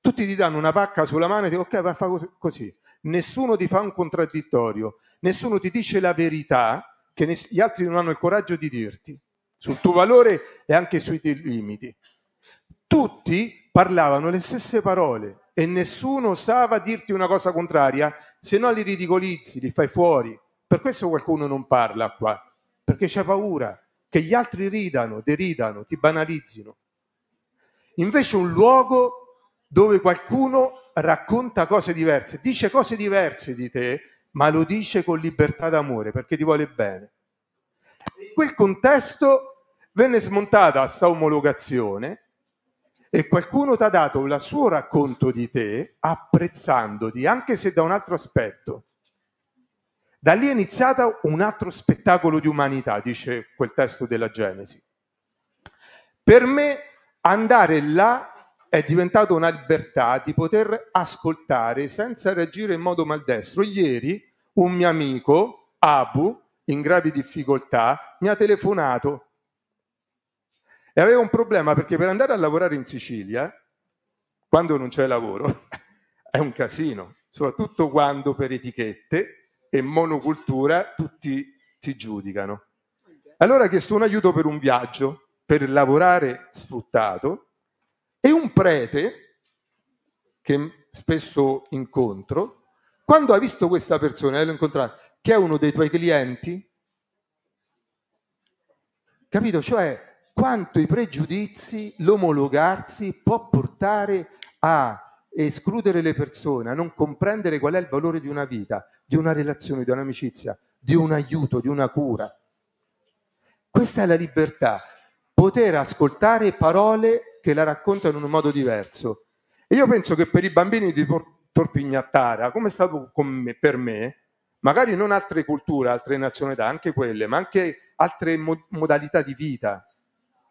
Speaker 4: Tutti ti danno una pacca sulla mano e dicono ok, va a fare così. Nessuno ti fa un contraddittorio, nessuno ti dice la verità che gli altri non hanno il coraggio di dirti, sul tuo valore e anche sui tuoi limiti. Tutti parlavano le stesse parole e nessuno osava dirti una cosa contraria, se no li ridicolizzi, li fai fuori. Per questo qualcuno non parla qua, perché c'è paura che gli altri ridano, deridano, ti banalizzino. Invece un luogo dove qualcuno racconta cose diverse, dice cose diverse di te, ma lo dice con libertà d'amore perché ti vuole bene. In quel contesto venne smontata questa omologazione e qualcuno ti ha dato il suo racconto di te apprezzandoti, anche se da un altro aspetto. Da lì è iniziato un altro spettacolo di umanità, dice quel testo della Genesi. Per me andare là è diventato una libertà di poter ascoltare senza reagire in modo maldestro. Ieri un mio amico, Abu, in gravi difficoltà, mi ha telefonato e aveva un problema perché per andare a lavorare in Sicilia, quando non c'è lavoro, è un casino, soprattutto quando per etichette e monocultura tutti si giudicano. Allora ha chiesto un aiuto per un viaggio, per lavorare sfruttato, e un prete, che spesso incontro, quando hai visto questa persona e l'ho incontrata, che è uno dei tuoi clienti, capito? Cioè, quanto i pregiudizi, l'omologarsi può portare a escludere le persone, a non comprendere qual è il valore di una vita, di una relazione, di un'amicizia, di un aiuto, di una cura. Questa è la libertà, poter ascoltare parole che la raccontano in un modo diverso. E io penso che per i bambini di, torpignattara, come è stato me, per me, magari non altre culture, altre nazionalità, anche quelle, ma anche altre mo- modalità di vita,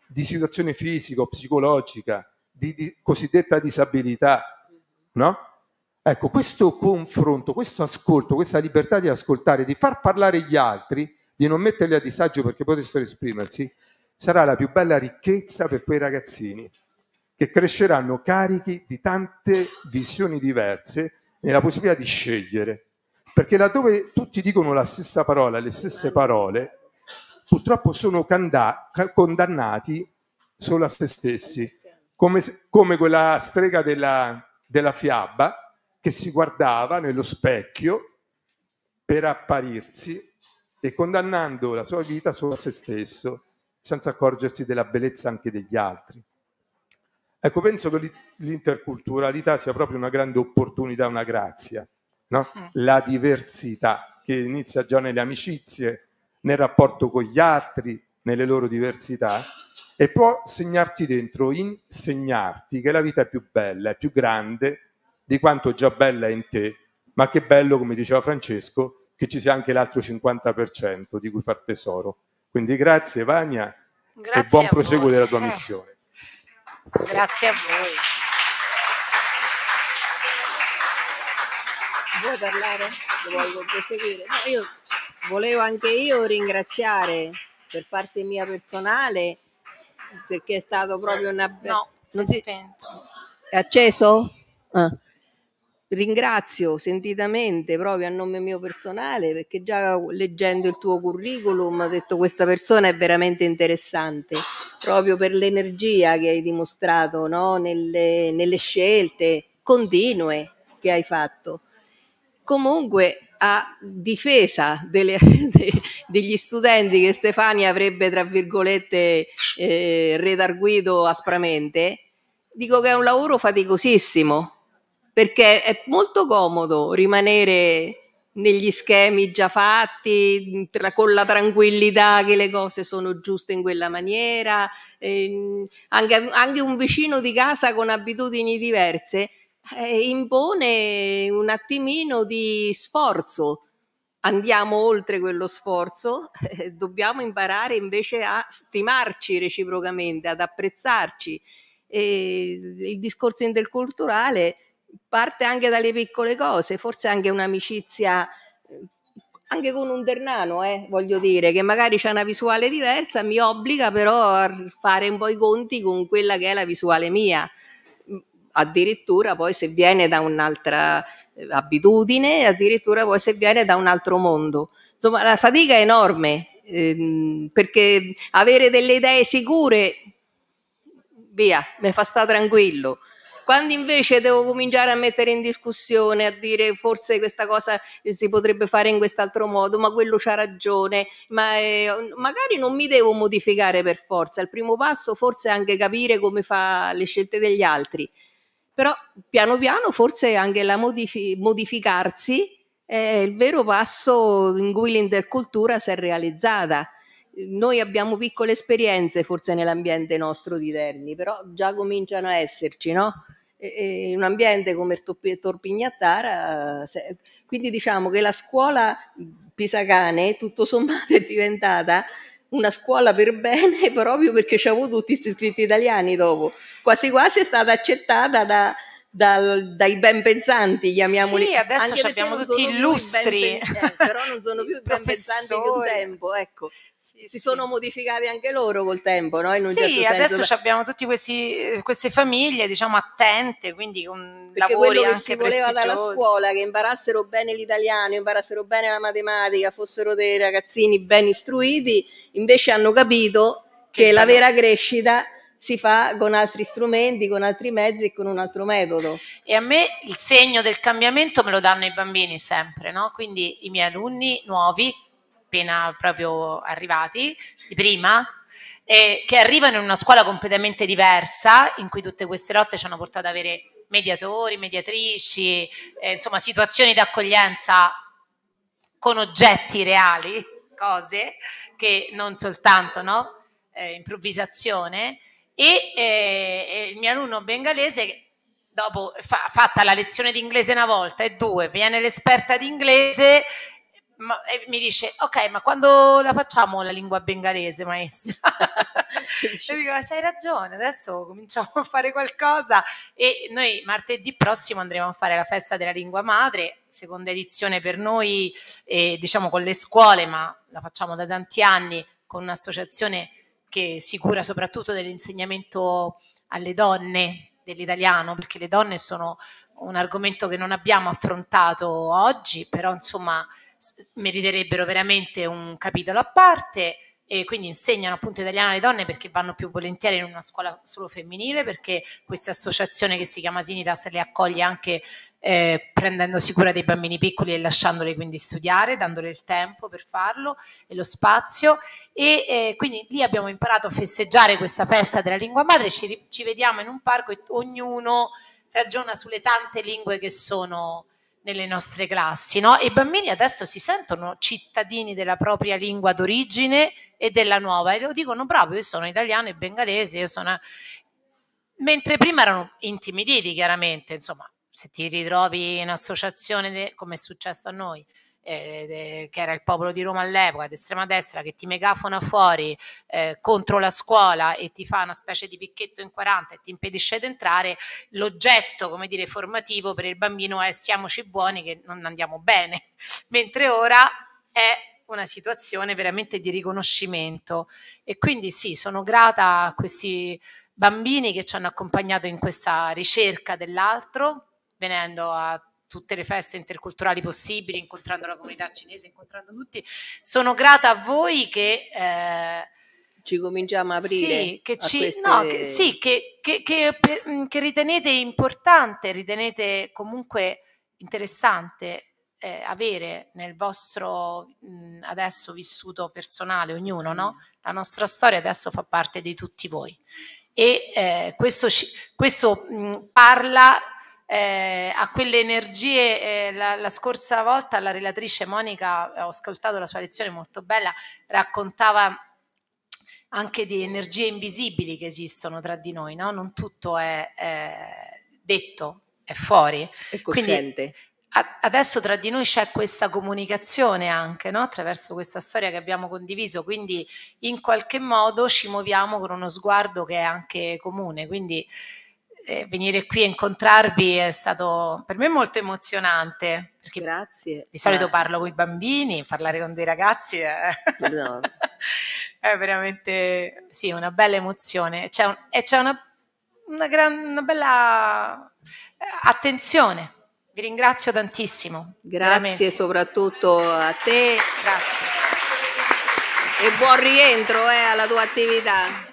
Speaker 4: di situazione fisica o psicologica, di, di cosiddetta disabilità, no? Ecco, questo confronto, questo ascolto, questa libertà di ascoltare, di far parlare gli altri, di non metterli a disagio perché potessero esprimersi, sarà la più bella ricchezza per quei ragazzini che cresceranno carichi di tante visioni diverse nella possibilità di scegliere. Perché laddove tutti dicono la stessa parola, le stesse parole, purtroppo sono canda- condannati solo a se stessi, come, come quella strega della, della fiaba che si guardava nello specchio per apparirsi e condannando la sua vita solo a se stesso, senza accorgersi della bellezza anche degli altri. Ecco, penso che l'interculturalità sia proprio una grande opportunità, una grazia, no? la diversità che inizia già nelle amicizie, nel rapporto con gli altri, nelle loro diversità e può segnarti dentro, insegnarti che la vita è più bella, è più grande di quanto già bella è in te, ma che bello, come diceva Francesco, che ci sia anche l'altro 50% di cui far tesoro. Quindi grazie Vania
Speaker 3: grazie e buon proseguo della tua missione. Grazie a voi.
Speaker 1: Vuoi parlare? Voglio proseguire. No, io volevo
Speaker 2: anche io ringraziare per parte mia personale perché è stato proprio una... No, si è si... È acceso? Ah ringrazio sentitamente proprio a nome mio personale perché già leggendo il tuo curriculum ho detto questa persona è veramente interessante proprio per l'energia che hai dimostrato no? nelle, nelle scelte continue che hai fatto. Comunque a difesa delle, de, degli studenti che Stefania avrebbe, tra virgolette, eh, redarguito aspramente, dico che è un lavoro faticosissimo, perché è molto comodo rimanere negli schemi già fatti, tra, con la tranquillità che le cose sono giuste in quella maniera, eh, anche, anche, un vicino di casa con abitudini diverse eh, impone un attimino di sforzo. Andiamo oltre quello sforzo, eh, dobbiamo imparare invece a stimarci reciprocamente, ad apprezzarci. il discorso interculturale parte anche dalle piccole cose, forse anche un'amicizia eh, anche con un Dernano, eh, voglio dire, che magari c'è una visuale diversa, mi obbliga però a fare un po' i conti con quella che è la visuale mia. Mm, addirittura poi se viene da un'altra eh, abitudine, addirittura poi se viene da un altro mondo. Insomma, la fatica è enorme, ehm, perché avere delle idee sicure, via, mi fa stare tranquillo. Quando invece devo cominciare a mettere in discussione, a dire forse questa cosa eh, si potrebbe fare in quest'altro modo, ma quello c'ha ragione, ma eh, magari non mi devo modificare per forza. Il primo passo forse è anche capire come fa le scelte degli altri. Però piano piano forse anche la modifi modificarsi è il vero passo in cui l'intercultura si è realizzata. Noi abbiamo piccole esperienze forse nell'ambiente nostro di Terni, però già cominciano a esserci, no? in un ambiente come Torpignattara. Quindi diciamo che la scuola pisacane tutto sommato è diventata una scuola per bene proprio perché ci ha avuto tutti questi iscritti italiani dopo. Quasi quasi è stata accettata da, dal, dai ben pensanti, chiamiamoli. Sì, adesso ci abbiamo tutti illustri. Pensanti, eh, però non sono più ben pensanti di un
Speaker 3: tempo, ecco. Sì, si sì. sono modificati anche loro col tempo, no? sì, certo adesso abbiamo tutte queste famiglie, diciamo, attente, quindi con Perché lavori anche si voleva dalla scuola,
Speaker 2: che imparassero bene l'italiano, imparassero bene la matematica, fossero dei ragazzini ben istruiti, invece hanno capito che, che la vera crescita si fa con altri
Speaker 3: strumenti, con altri mezzi e con un altro metodo. E a me il segno del cambiamento me lo danno i bambini sempre, no? Quindi i miei alunni nuovi, appena proprio arrivati, di prima, eh, che arrivano in una scuola completamente diversa, in cui tutte queste lotte ci hanno portato ad avere mediatori, mediatrici, eh, insomma situazioni di accoglienza con oggetti reali, cose che non soltanto, no? Eh, improvvisazione e eh, eh, il mio alunno bengalese dopo fa, fatta la lezione di inglese una volta e due viene l'esperta di inglese ma, e mi dice ok ma quando la facciamo la lingua bengalese maestra e dico c'hai ragione adesso cominciamo a fare qualcosa e noi martedì prossimo andremo a fare la festa della lingua madre seconda edizione per noi eh, diciamo con le scuole ma la facciamo da tanti anni con un'associazione che si cura soprattutto dell'insegnamento alle donne dell'italiano, perché le donne sono un argomento che non abbiamo affrontato oggi, però insomma meriterebbero veramente un capitolo a parte e quindi insegnano appunto italiano alle donne perché vanno più volentieri in una scuola solo femminile, perché questa associazione che si chiama Sinitas le accoglie anche eh, prendendosi cura dei bambini piccoli e lasciandoli quindi studiare, dandole il tempo per farlo e lo spazio. E eh, quindi lì abbiamo imparato a festeggiare questa festa della lingua madre, ci, ci vediamo in un parco e ognuno ragiona sulle tante lingue che sono nelle nostre classi, no? I bambini adesso si sentono cittadini della propria lingua d'origine e della nuova e lo dicono proprio, io sono italiano e bengalese, io sono... Mentre prima erano intimiditi chiaramente, insomma, se ti ritrovi in associazione, de, come è successo a noi, eh, de, che era il popolo di Roma all'epoca, d'estrema destra, che ti megafona fuori eh, contro la scuola e ti fa una specie di picchetto in 40 e ti impedisce di entrare, l'oggetto, come dire, formativo per il bambino è siamoci buoni che non andiamo bene, mentre ora è una situazione veramente di riconoscimento e quindi sì, sono grata a questi bambini che ci hanno accompagnato in questa ricerca dell'altro venendo a tutte le feste interculturali possibili, incontrando la comunità cinese, incontrando tutti. Sono grata a voi che... Eh, ci cominciamo a aprire. Sì, che, ci, queste... no, che, sì, che, che, mm, che, ritenete importante, ritenete comunque interessante eh, avere nel vostro mh, mm, adesso vissuto personale, ognuno, no? Mm. La nostra storia adesso fa parte di tutti voi. E eh, questo, questo mh, parla eh, a quelle energie, eh, la, la, scorsa volta la relatrice Monica, eh, ho ascoltato la sua lezione molto bella, raccontava anche di energie invisibili che esistono tra di noi, no? non tutto è, è detto, è fuori. È cosciente. A, adesso tra di noi c'è questa comunicazione anche no? attraverso questa storia che abbiamo condiviso, quindi in qualche modo ci muoviamo con uno sguardo che è anche comune. Quindi eh, venire qui a incontrarvi è stato per me molto emozionante. Perché Grazie. Di solito eh. parlo con i bambini, parlare con dei ragazzi è, no. è veramente sì, una bella emozione. C'è, un, e c'è una, una, gran, una bella eh, attenzione. Vi ringrazio tantissimo. Grazie veramente. soprattutto a te. Grazie.
Speaker 2: E buon rientro eh, alla tua attività.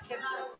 Speaker 1: 前面。